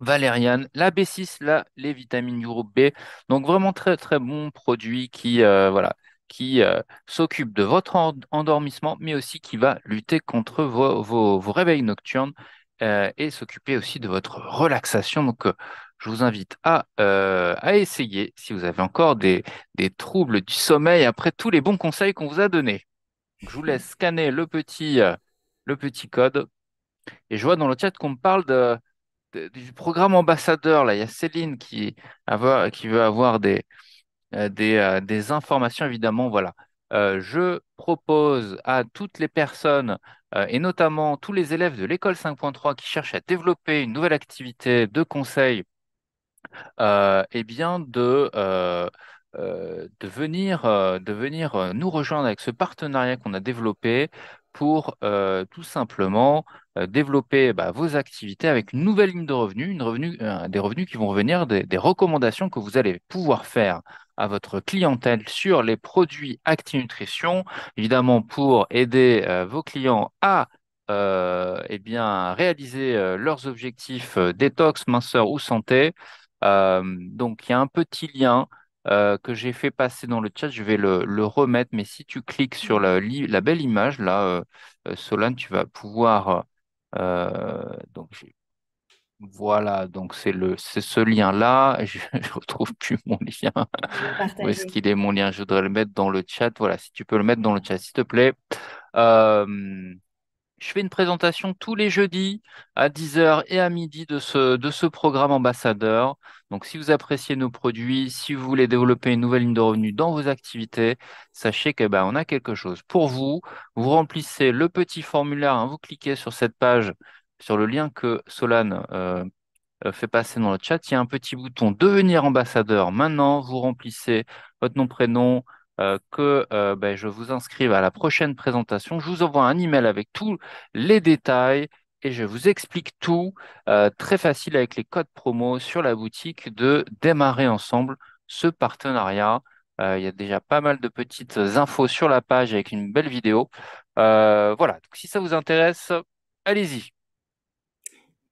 valériane, la B6, les vitamines du B. Donc vraiment très très bon produit qui euh, voilà qui euh, s'occupe de votre endormissement, mais aussi qui va lutter contre vos, réveils nocturnes euh, et s'occuper aussi de votre relaxation. Donc je vous invite à, essayer si vous avez encore des, des troubles du sommeil après tous les bons conseils qu'on vous a donnés. je vous laisse scanner le petit, le petit code. Et je vois dans le chat qu'on me parle de, du programme ambassadeur, là, il y a Céline qui, qui veut avoir des, euh, euh, des, informations, évidemment. Voilà. Euh, je propose à toutes les personnes, et notamment tous les élèves de l'école 5.3 qui cherchent à développer une nouvelle activité de conseil, eh bien de, de venir, de venir nous rejoindre avec ce partenariat qu'on a développé pour tout simplement euh, développer bah, vos activités avec une nouvelle ligne de revenus, une euh, des revenus qui vont revenir des, recommandations que vous allez pouvoir faire à votre clientèle sur les produits ActiNutrition. évidemment pour aider euh, vos clients à eh bien, réaliser leurs objectifs détox, minceur ou santé. donc, il y a un petit lien que j'ai fait passer dans le chat, je vais le, remettre. Mais si tu cliques sur la, belle image, là, Solane, tu vas pouvoir euh, donc voilà, donc c'est le c'est ce lien-là. Je, ne retrouve plus mon lien. Où est-ce qu'il est mon lien? Je voudrais le mettre dans le chat. Voilà, si tu peux le mettre dans le chat, s'il te plaît. Euh, je fais une présentation tous les jeudis à 10h et à midi de ce, de ce programme ambassadeur. Donc, si vous appréciez nos produits, si vous voulez développer une nouvelle ligne de revenus dans vos activités, sachez qu'on bah, a quelque chose pour vous. Vous remplissez le petit formulaire, hein. vous cliquez sur cette page, sur le lien que Solane euh, fait passer dans le chat. Il y a un petit bouton Devenir ambassadeur. Maintenant, vous remplissez votre nom, prénom, euh, que euh, ben, je vous inscrive à la prochaine présentation. Je vous envoie un email avec tous les détails et je vous explique tout euh, très facile avec les codes promo sur la boutique de démarrer ensemble ce partenariat. Il y a déjà pas mal de petites infos sur la page avec une belle vidéo. voilà, donc si ça vous intéresse, allez-y.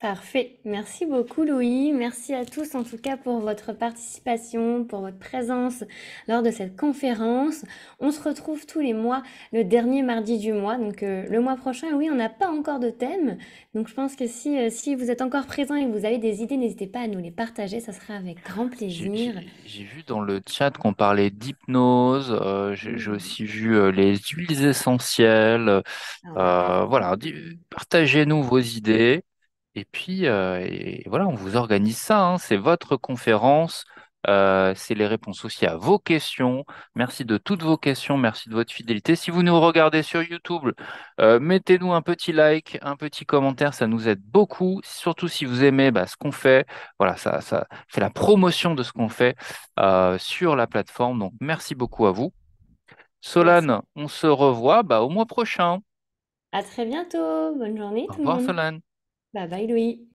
Parfait. Merci beaucoup Louis. Merci à tous en tout cas pour votre participation, pour votre présence lors de cette conférence. On se retrouve tous les mois le dernier mardi du mois. Donc euh, le mois prochain, oui, on n'a pas encore de thème. Donc je pense que si, euh, si vous êtes encore présent et que vous avez des idées, n'hésitez pas à nous les partager. Ça sera avec grand plaisir. J'ai vu dans le chat qu'on parlait d'hypnose. Euh, j'ai mmh. aussi vu les huiles essentielles. Ah voilà, partagez-nous vos idées. Et puis, euh, voilà, on vous organise ça. Hein. C'est votre conférence. Euh, c'est les réponses aussi à vos questions. Merci de toutes vos questions. Merci de votre fidélité. Si vous nous regardez sur YouTube, euh, mettez-nous un petit like, un petit commentaire. Ça nous aide beaucoup. Surtout si vous aimez bah, ce qu'on fait. Voilà, ça, fait la promotion de ce qu'on fait sur la plateforme. Donc, merci beaucoup à vous. Solane, on se revoit bah, au mois prochain. À très bientôt. Bonne journée. Au tout revoir, monde. Solane. Bye bye Louis